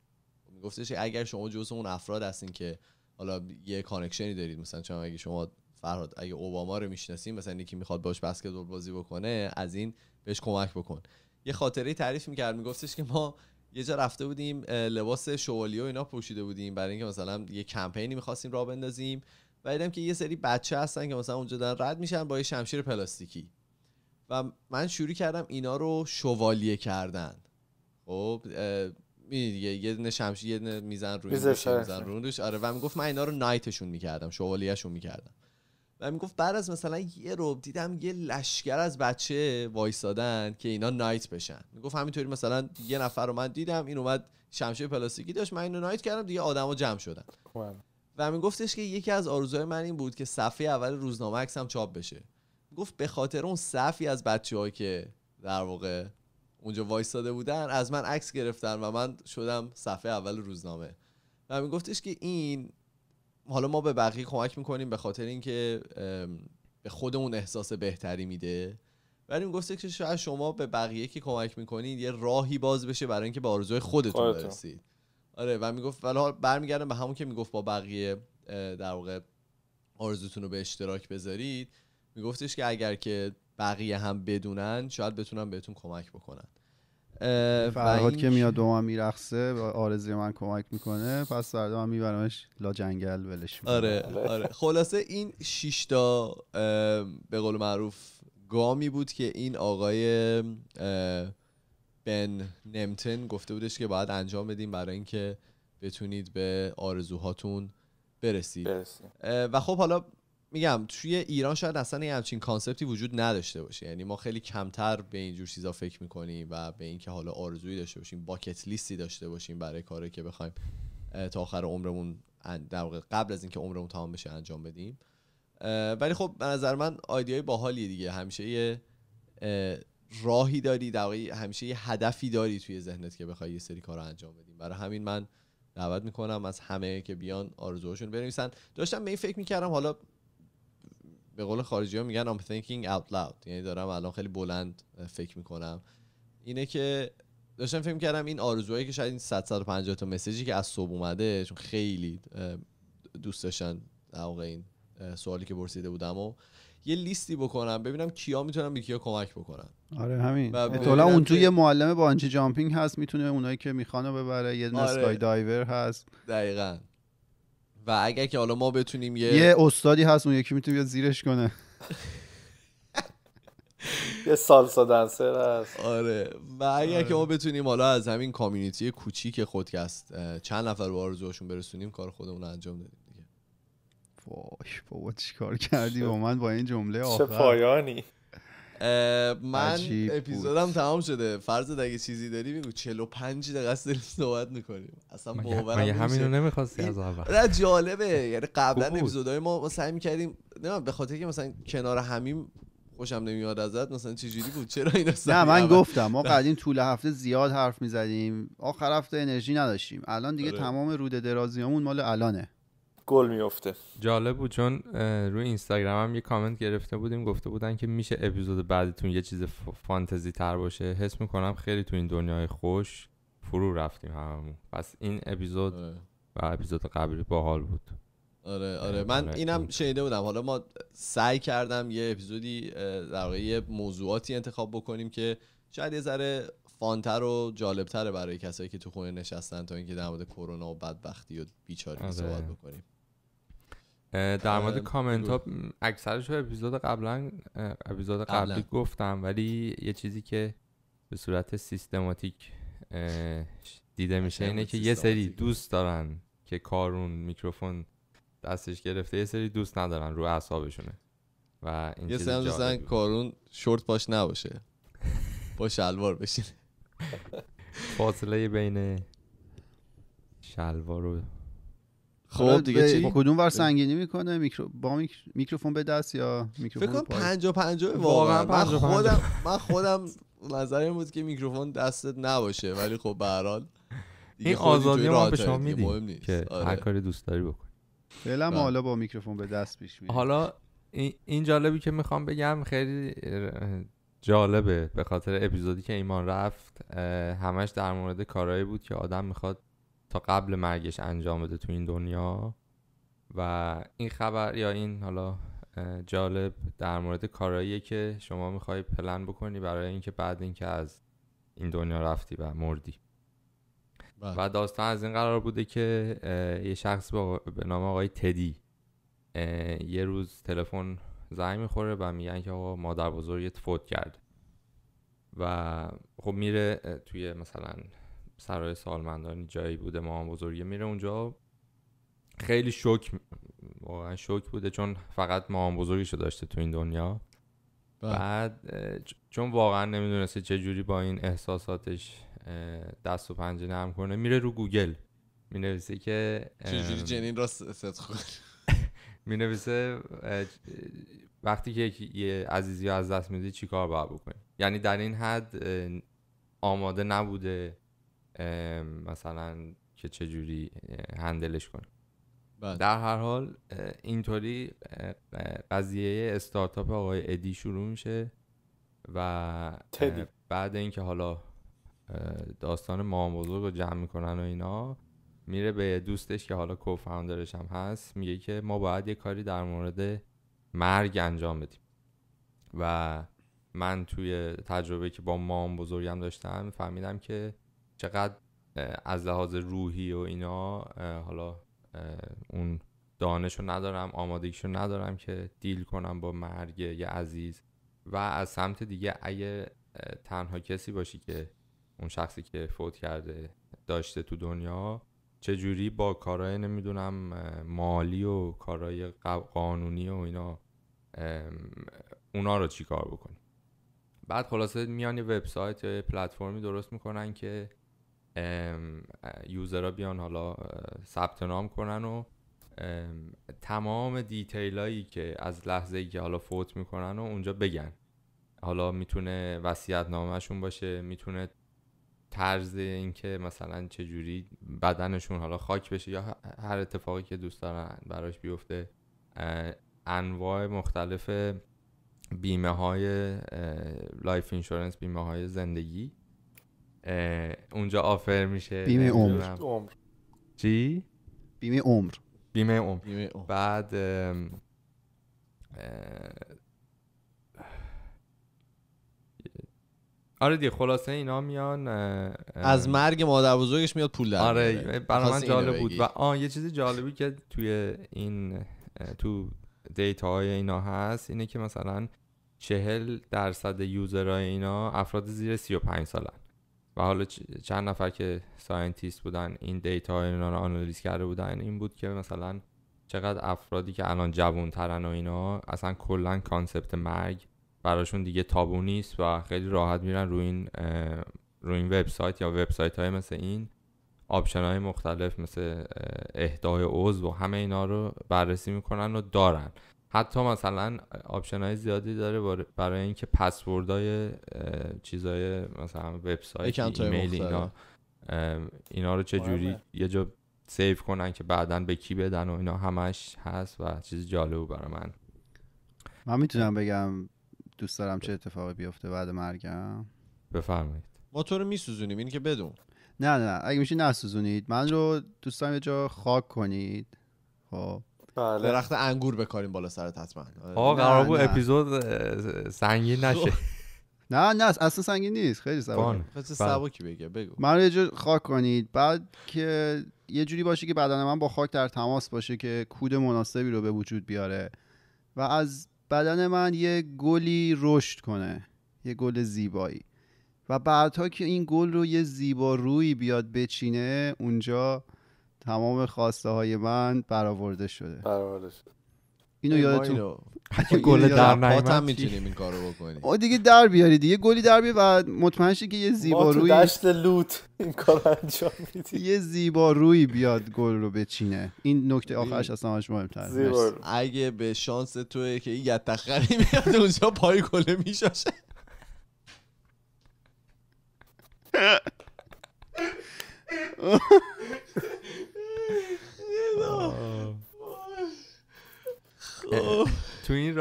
میگفتش اگر شما جزء اون افراد هستین که حالا یه کانکشنی دارید مثلا چون اگه شما فرهاد اگه اوباما رو میشناسین مثلا یکی میخواد باش بسکتبال بازی بکنه از این بهش کمک بکن یه خاطره تعریف میکرد میگفتش که ما یه جا رفته بودیم لباس شوالیه و اینا پوشیده بودیم برای اینکه مثلا یه کمپینی میخواستیم را بندازیم و دیدم که یه سری بچه هستن که مثلا اونجا دارن رد میشن با یه شمشیر پلاستیکی و من شروع کردم اینا رو شوالیه کردن خب دیگه یه دونه شمشیر یه دونه میزن روی میزن روی دوش آره و گفت من اینا رو نایتشون میکردم شوالیهشون میکردم و میگفت بعد از مثلا یه روب دیدم یه لشکر از بچه وایسادن که اینا نایت بشن میگفت همینطوری مثلا یه نفر رو من دیدم این اومد شمشیر پلاستیکی داشت من اینو نایت کردم دیگه آدما جمع شدن و می گفتش که یکی از آرزوهای من این بود که صفحه اول روزنامه عکسم چاپ بشه گفت به خاطر اون صفی از بچه‌ها که در واقع اونجا وایستاده بودن از من عکس گرفتن و من شدم صفحه اول روزنامه و میگفتش که این حالا ما به بقیه کمک میکنیم به خاطر اینکه به خودمون احساس بهتری میده ولی اون که شاید شما به بقیه که کمک میکنید یه راهی باز بشه برای اینکه به آرزوی خودتون, برسید آره و میگفت ولی برمیگردم به همون که میگفت با بقیه در واقع آرزوتون رو به اشتراک بذارید میگفتش که اگر که بقیه هم بدونن شاید بتونن بهتون کمک بکنن فرهاد که میاد دوما میرخصه میرقصه به من کمک میکنه پس فردا من میبرمش لا جنگل ولش میکنه. آره آره خلاصه این شیشتا تا به قول معروف گامی بود که این آقای بن نمتن گفته بودش که باید انجام بدیم برای اینکه بتونید به آرزوهاتون برسید, برسید. و خب حالا میگم توی ایران شاید اصلا یه همچین کانسپتی وجود نداشته باشه یعنی ما خیلی کمتر به اینجور چیزا فکر میکنیم و به اینکه حالا آرزویی داشته باشیم باکت لیستی داشته باشیم برای کاری که بخوایم تا آخر عمرمون در قبل از اینکه عمرمون تمام بشه انجام بدیم ولی خب به نظر من آیدیای باحالیه دیگه همیشه یه راهی داری در همیشه یه هدفی داری توی ذهنت که بخوای یه سری کار رو انجام بدیم برای همین من دعوت میکنم از همه که بیان آرزوهاشون بنویسن داشتم به این فکر میکردم حالا به قول خارجی ها میگن I'm thinking out loud یعنی دارم الان خیلی بلند فکر میکنم اینه که داشتم فکر کردم این آرزوهایی که شاید این 150 تا مسیجی که از صبح اومده چون خیلی دوست داشتن واقع این سوالی که پرسیده بودم و یه لیستی بکنم ببینم کیا میتونم به کیا کمک بکنن آره همین اطلاع اون توی یه معلم بانجی جامپینگ هست میتونه اونایی که میخوانو ببره یه آره. دایور هست دقیقا و اگر که حالا ما بتونیم یه یه استادی هست اون یکی میتونه بیاد زیرش کنه [laughs] یه سالسا دنسر هست آره و اگر که ما آره. بتونیم حالا از همین کامیونیتی کوچیک خودکست چند نفر به آرزوهاشون برسونیم کار خودمون انجام دادیم دیگه وای بابا کار کردی با من با این جمله آخر چه پایانی من اپیزودم تمام شده فرض اگه چیزی داری بگو 45 دقیقه است داریم صحبت میکنیم اصلا باورم نمیشه همینو نمیخواستی از اول نه جالبه یعنی قبلا اپیزودهای ما سعی میکردیم نه به خاطر که مثلا کنار همیم خوشم نمیاد ازت مثلا چجوری بود چرا نه من گفتم ما قدیم طول هفته زیاد حرف میزدیم آخر هفته انرژی نداشتیم الان دیگه آره. تمام رود درازیامون مال الانه گل میفته جالب بود چون روی اینستاگرام هم یه کامنت گرفته بودیم گفته بودن که میشه اپیزود بعدیتون یه چیز فانتزی تر باشه حس میکنم خیلی تو این دنیای خوش فرو رفتیم هممون پس این اپیزود آره. و اپیزود قبلی باحال بود آره آره من اینم شنیده بودم حالا ما سعی کردم یه اپیزودی در واقع یه موضوعاتی انتخاب بکنیم که شاید یه ذره فانتر و جالبتره برای کسایی که تو خونه نشستن تا اینکه در مورد کرونا و بدبختی و بیچاری آره. صحبت بکنیم در مورد کامنت ها اکثرش رو اپیزود قبلا اپیزود قبلی گفتم ولی یه چیزی که به صورت سیستماتیک دیده میشه اینه که یه سری دوست دارن که کارون میکروفون دستش گرفته یه سری دوست ندارن رو اعصابشونه و این یه سری دوستن کارون شورت پاش نباشه با شلوار بشین فاصله بین شلوار و خب دیگه چی خب کدوم ور سنگینی میکنه میکرو... با میکروفون به دست یا میکروفون فکر کنم 50 50 واقعا من خودم من خودم نظر بود که میکروفون دستت نباشه ولی خب به هر حال این آزادی ما به شما میدیم که آره. هر کاری دوست داری بکن فعلا بله. حالا با میکروفون به دست پیش حالا این جالبی که میخوام بگم خیلی جالبه به خاطر اپیزودی که ایمان رفت همش در مورد کارهایی بود که آدم میخواد تا قبل مرگش انجام بده تو این دنیا و این خبر یا این حالا جالب در مورد کارهاییه که شما میخوای پلن بکنی برای اینکه بعد اینکه از این دنیا رفتی و مردی بله. و داستان از این قرار بوده که یه شخص به نام آقای تدی یه روز تلفن زنگ میخوره و میگن که آقا مادر بزرگت فوت کرد و خب میره توی مثلا سرای سالمندانی جایی بوده مامان بزرگی میره اونجا خیلی شوک واقعا شوک بوده چون فقط مامان بزرگیشو داشته تو این دنیا بله. بعد چون واقعا نمیدونسته چه جوری با این احساساتش دست و پنجه نرم کنه میره رو گوگل مینویسه که چجوری جنین را صدق [laughs] مینویسه وقتی که یه عزیزی از دست میدی چیکار باید بکنی یعنی در این حد آماده نبوده مثلا که چجوری هندلش کنیم بله. در هر حال اینطوری قضیه استارتاپ آقای ادی شروع میشه و بعد اینکه حالا داستان مام بزرگ رو جمع میکنن و اینا میره به دوستش که حالا کوفاندرش هم هست میگه که ما باید یه کاری در مورد مرگ انجام بدیم و من توی تجربه که با مام بزرگم داشتم فهمیدم که چقدر از لحاظ روحی و اینا حالا اون دانش رو ندارم آمادگیش رو ندارم که دیل کنم با مرگ یه عزیز و از سمت دیگه اگه تنها کسی باشی که اون شخصی که فوت کرده داشته تو دنیا چجوری با کارهای نمیدونم مالی و کارهای قانونی و اینا اونا رو چی کار بکنی بعد خلاصه میان یه وبسایت یا یه پلتفرمی درست میکنن که یوزرها بیان حالا ثبت نام کنن و تمام دیتیل هایی که از لحظه ای که حالا فوت میکنن و اونجا بگن حالا میتونه وسیعت نامشون باشه میتونه طرز اینکه مثلا چه جوری بدنشون حالا خاک بشه یا هر اتفاقی که دوست دارن براش بیفته انواع مختلف بیمه های لایف اینشورنس بیمه های زندگی اونجا آفر میشه بیمه عمر چی؟ بیمه عمر بیمه عمر بعد آره دیگه خلاصه اینا میان از مرگ مادر بزرگش میاد پول در آره برای من جالب بود و یه چیزی جالبی که توی این تو دیتا های اینا هست اینه که مثلا چهل درصد یوزرهای اینا افراد زیر 35 سالن حالا چند نفر که ساینتیست بودن این دیتا اینا رو آنالیز کرده بودن این بود که مثلا چقدر افرادی که الان ترن و اینا اصلا کلا کانسپت مرگ براشون دیگه تابو نیست و خیلی راحت میرن روی این روی این وبسایت یا وبسایت های مثل این آپشن های مختلف مثل اهدای عضو و همه اینا رو بررسی میکنن و دارن حتی مثلا آپشن های زیادی داره برای اینکه های چیزای مثلا وبسایت ایمیل اینا اینا رو چه جوری آره. یه جا سیو کنن که بعدا به کی بدن و اینا همش هست و چیز جالب برای من من میتونم بگم دوست دارم چه اتفاقی بیفته بعد مرگم بفرمایید ما تو رو میسوزونیم این که بدون نه نه اگه میشه نسوزونید من رو دوست دارم یه جا خاک کنید خب بله. درخت انگور بکاریم بالا سرت حتما آره. آقا قرار بود اپیزود سنگین نشه [laughs] نه نه اصلا سنگین نیست خیلی سبکی خیلی سبکی بگه بگو من یه جور خاک کنید بعد که یه جوری باشه که بدن من با خاک در تماس باشه که کود مناسبی رو به وجود بیاره و از بدن من یه گلی رشد کنه یه گل زیبایی و بعدها که این گل رو یه زیبا روی بیاد بچینه اونجا تمام خواسته های من برآورده شده برآورده شده اینو یادتون اگه گل در نایمت هم میتونیم این کارو بکنیم او دیگه در بیاری دیگه گلی در بیاری و مطمئن که یه زیبا زیبارویی دشت لوت این کار انجام میدی یه زیبا روی بیاد گل رو بچینه این نکته آخرش اصلا همش مهمتر اگه به شانس توه که این یتخری میاد اونجا پای گل میشاشه [laughs]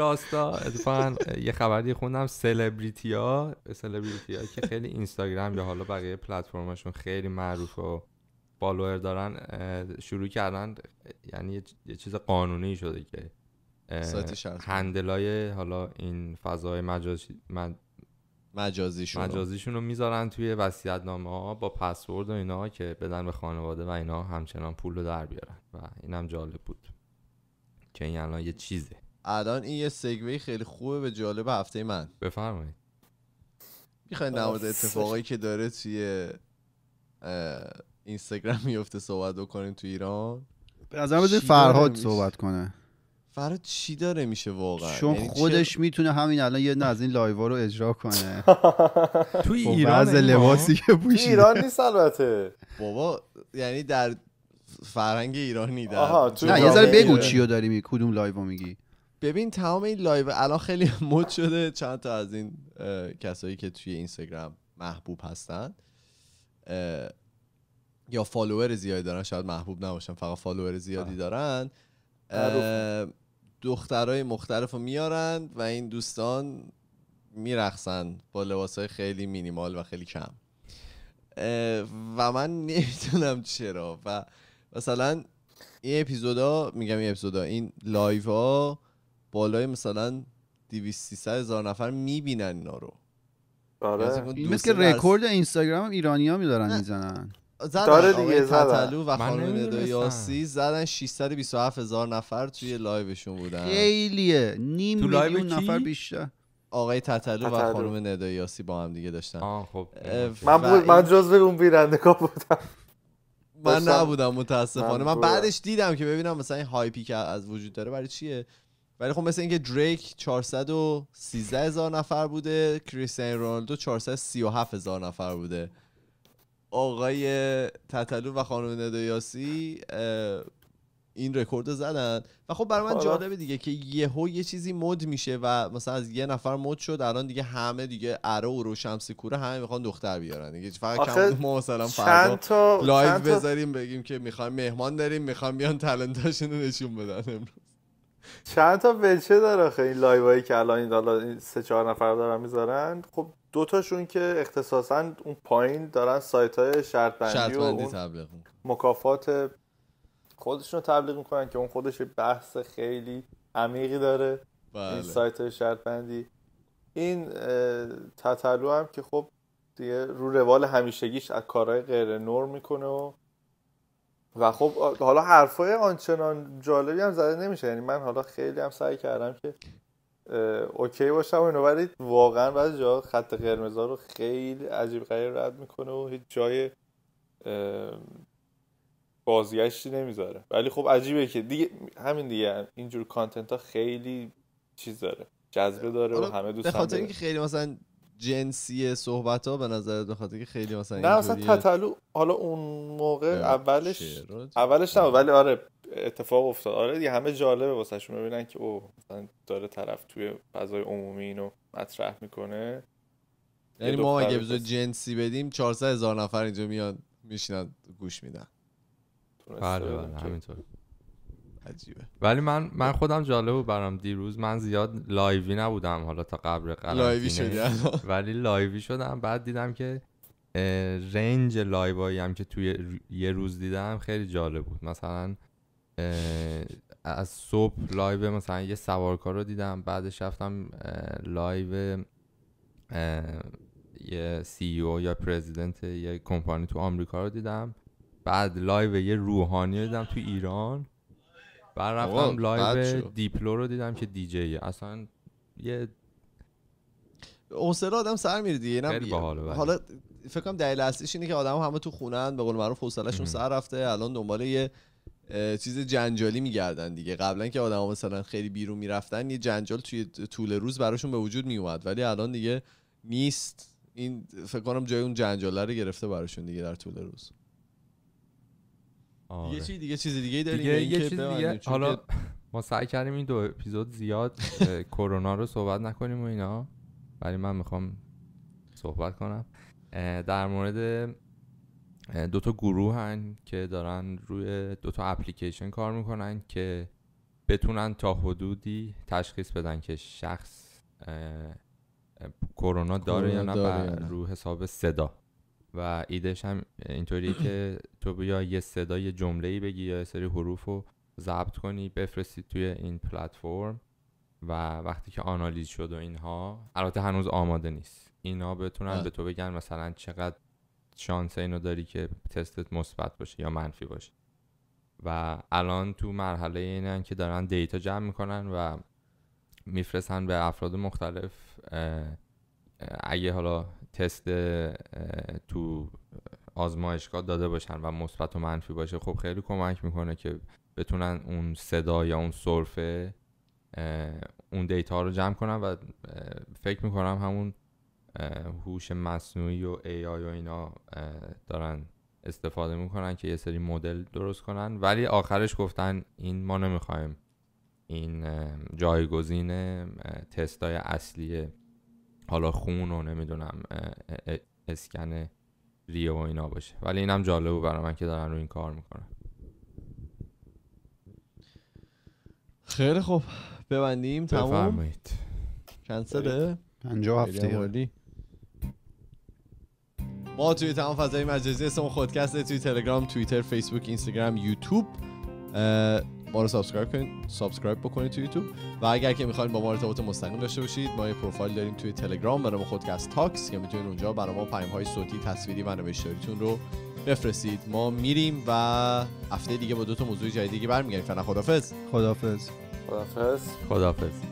راستا اتفاقا یه خبری خوندم سلبریتی ها ها که خیلی اینستاگرام یا حالا بقیه پلتفرمشون خیلی معروف و فالوور دارن شروع کردن یعنی یه چیز قانونی شده که های حالا این فضای مجازی مجازیشون رو میذارن توی نامه ها با پسورد و اینا که بدن به خانواده و اینا همچنان پول رو در بیارن و اینم جالب بود که این الان یه چیزه الان این یه سگوی خیلی خوبه به جالب هفته من بفرمایید میخواین نماد اتفاقایی که داره توی اینستاگرام میفته صحبت بکنیم تو ایران به نظر بده فرهاد صحبت کنه فرهاد چی داره میشه واقعا چون یعنی خودش چه... میتونه همین الان یه از این لایوا رو اجرا کنه [laughs] تو خب، ایران لباسی که پوشیده ایران نیست البته بابا یعنی در فرهنگ ایرانی در آها، نه یه ذره بگو رو داری می کدوم لایو میگی ببین تمام این لایو الان خیلی [laughs] مد شده چند تا از این کسایی که توی اینستاگرام محبوب هستن یا فالوور زیادی دارن شاید محبوب نباشن فقط فالوور زیادی دارن دخترای مختلف رو میارن و این دوستان میرقصن با لباس های خیلی مینیمال و خیلی کم و من نمیدونم چرا و مثلا این اپیزودا میگم این اپیزودا این لایو ها بالای مثلا 200 300 هزار نفر میبینن اینا رو آره یعنی مثل که رکورد اینستاگرام هم ها میدارن میزنن زدن داره و خانم ندایاسی زدن 627 هزار نفر توی لایوشون بودن خیلیه نیم میلیون نفر بیشتر آقای تطلو و خانم ندایاسی با هم دیگه داشتن خب. من بود من جزو اون بودم من نبودم متاسفانه من, بعدش دیدم که ببینم مثلا این هایپی که از وجود داره برای چیه ولی خب مثل اینکه دریک 413 هزار نفر بوده کریستین رونالدو 437 هزار نفر بوده آقای تتلو و خانم ندایاسی این رکورد رو زدن و خب برای من جالبه دیگه که یهو یه چیزی مد میشه و مثلا از یه نفر مد شد الان دیگه همه دیگه ارو و شمسی کوره همه میخوان دختر بیارن دیگه فقط کم ما مثلا فردا لایو بذاریم بگیم که میخوایم مهمان داریم میخوام بیان تلنتاشون رو نشون بدن امروز چند تا بچه داره آخه این لایوایی که الان این سه چهار نفر دارن میذارن خب دوتاشون که اختصاصا اون پایین دارن سایت های شرط بندی و مکافات خودشون رو تبلیغ میکنن که اون خودش بحث خیلی عمیقی داره بله. این سایت های شرط بندی این تطلو هم که خب دیگه رو روال همیشگیش از کارهای غیر نور میکنه و و خب حالا حرفای آنچنان جالبی هم زده نمیشه یعنی من حالا خیلی هم سعی کردم که اوکی باشم اینو ولی واقعا بعضی جا خط قرمزا رو خیلی عجیب غیر رد میکنه و هیچ جای بازگشتی نمیذاره ولی خب عجیبه که دیگه همین دیگه اینجور کانتنت ها خیلی چیز داره جذبه داره و همه دوست به خاطر اینکه خیلی مثلا جنسی صحبت ها به نظر به خاطر که خیلی مثلا نه مثلا تطلو حالا اون موقع اولش اولش نه ولی آره اتفاق افتاد آره دیگه همه جالبه واسه ببینن که او مثلا داره طرف توی فضای عمومی اینو مطرح میکنه یعنی ما اگه جنسی بدیم 400 هزار نفر اینجا میان میشینن گوش میدن بله, بله، همینطور عجیبه ولی من من خودم جالب بود برام دیروز من زیاد لایوی نبودم حالا تا قبل لایوی [laughs] ولی لایوی شدم بعد دیدم که رنج لایوایی هم که توی یه روز دیدم خیلی جالب بود مثلا از صبح لایو مثلا یه سوارکار رو دیدم بعدش رفتم لایو یه سی او e یا پرزیدنت یه کمپانی تو آمریکا رو دیدم بعد لایو یه روحانی رو دیدم تو ایران بر رفتم لایو دیپلو رو دیدم که دیجیه اصلا یه حوصله آدم سر میره دیگه اینم حالا فکر کنم دلیل اصلیش اینه که آدم همه تو خونن به قول معروف حوصلهشون سر رفته الان دنبال یه چیز جنجالی میگردن دیگه قبلا که آدم مثلا خیلی بیرون میرفتن یه جنجال توی طول روز براشون به وجود میومد ولی الان دیگه نیست این فکر کنم جای اون جنجاله رو گرفته براشون دیگه در طول روز آره. دیگه چی دیگه چیز دیگه داریم دیگه یعنی یه چیز دیگه حالا [laughs] ما سعی کردیم این دو اپیزود زیاد کرونا رو صحبت نکنیم و اینا ولی من میخوام صحبت کنم در مورد دو تا گروه هن که دارن روی دو تا اپلیکیشن کار میکنن که بتونن تا حدودی تشخیص بدن که شخص کرونا داره یا نه رو حساب صدا و ایدهش هم اینطوری [clears throat] که تو بیا یه صدای جمله ای بگی یا یه سری حروف رو ضبط کنی بفرستی توی این پلتفرم و وقتی که آنالیز شد و اینها البته هنوز آماده نیست اینا بتونن به تو بگن مثلا چقدر شانس اینو داری که تستت مثبت باشه یا منفی باشه و الان تو مرحله اینن که دارن دیتا جمع میکنن و میفرستن به افراد مختلف اگه حالا تست تو آزمایشگاه داده باشن و مثبت و منفی باشه خب خیلی کمک میکنه که بتونن اون صدا یا اون سرفه اون دیتا رو جمع کنن و فکر میکنم همون هوش مصنوعی و AI و اینا دارن استفاده میکنن که یه سری مدل درست کنن ولی آخرش گفتن این ما نمیخوایم این جایگزین تستای اصلی حالا خون و نمیدونم اسکن ریو و اینا باشه ولی اینم جالب بود برای من که دارن رو این کار میکنن خیلی خوب ببندیم تموم بفرمایید چند پنجا هفته ما توی تمام فضای مجازی اسم خودکسته توی تلگرام تویتر، فیسبوک اینستاگرام یوتیوب ما رو سابسکرایب کنید سابسکرایب بکنید تو یوتیوب و اگر که میخواید با ما ارتباط مستقیم داشته باشید ما یه پروفایل داریم توی تلگرام به که از تاکس که میتونید اونجا برای ما پیام های صوتی تصویری و نوشتاریتون رو بفرستید ما میریم و هفته دیگه با دو تا موضوع جدیدی برمیگردیم فعلا خدافظ خدافظ خدافظ خدافظ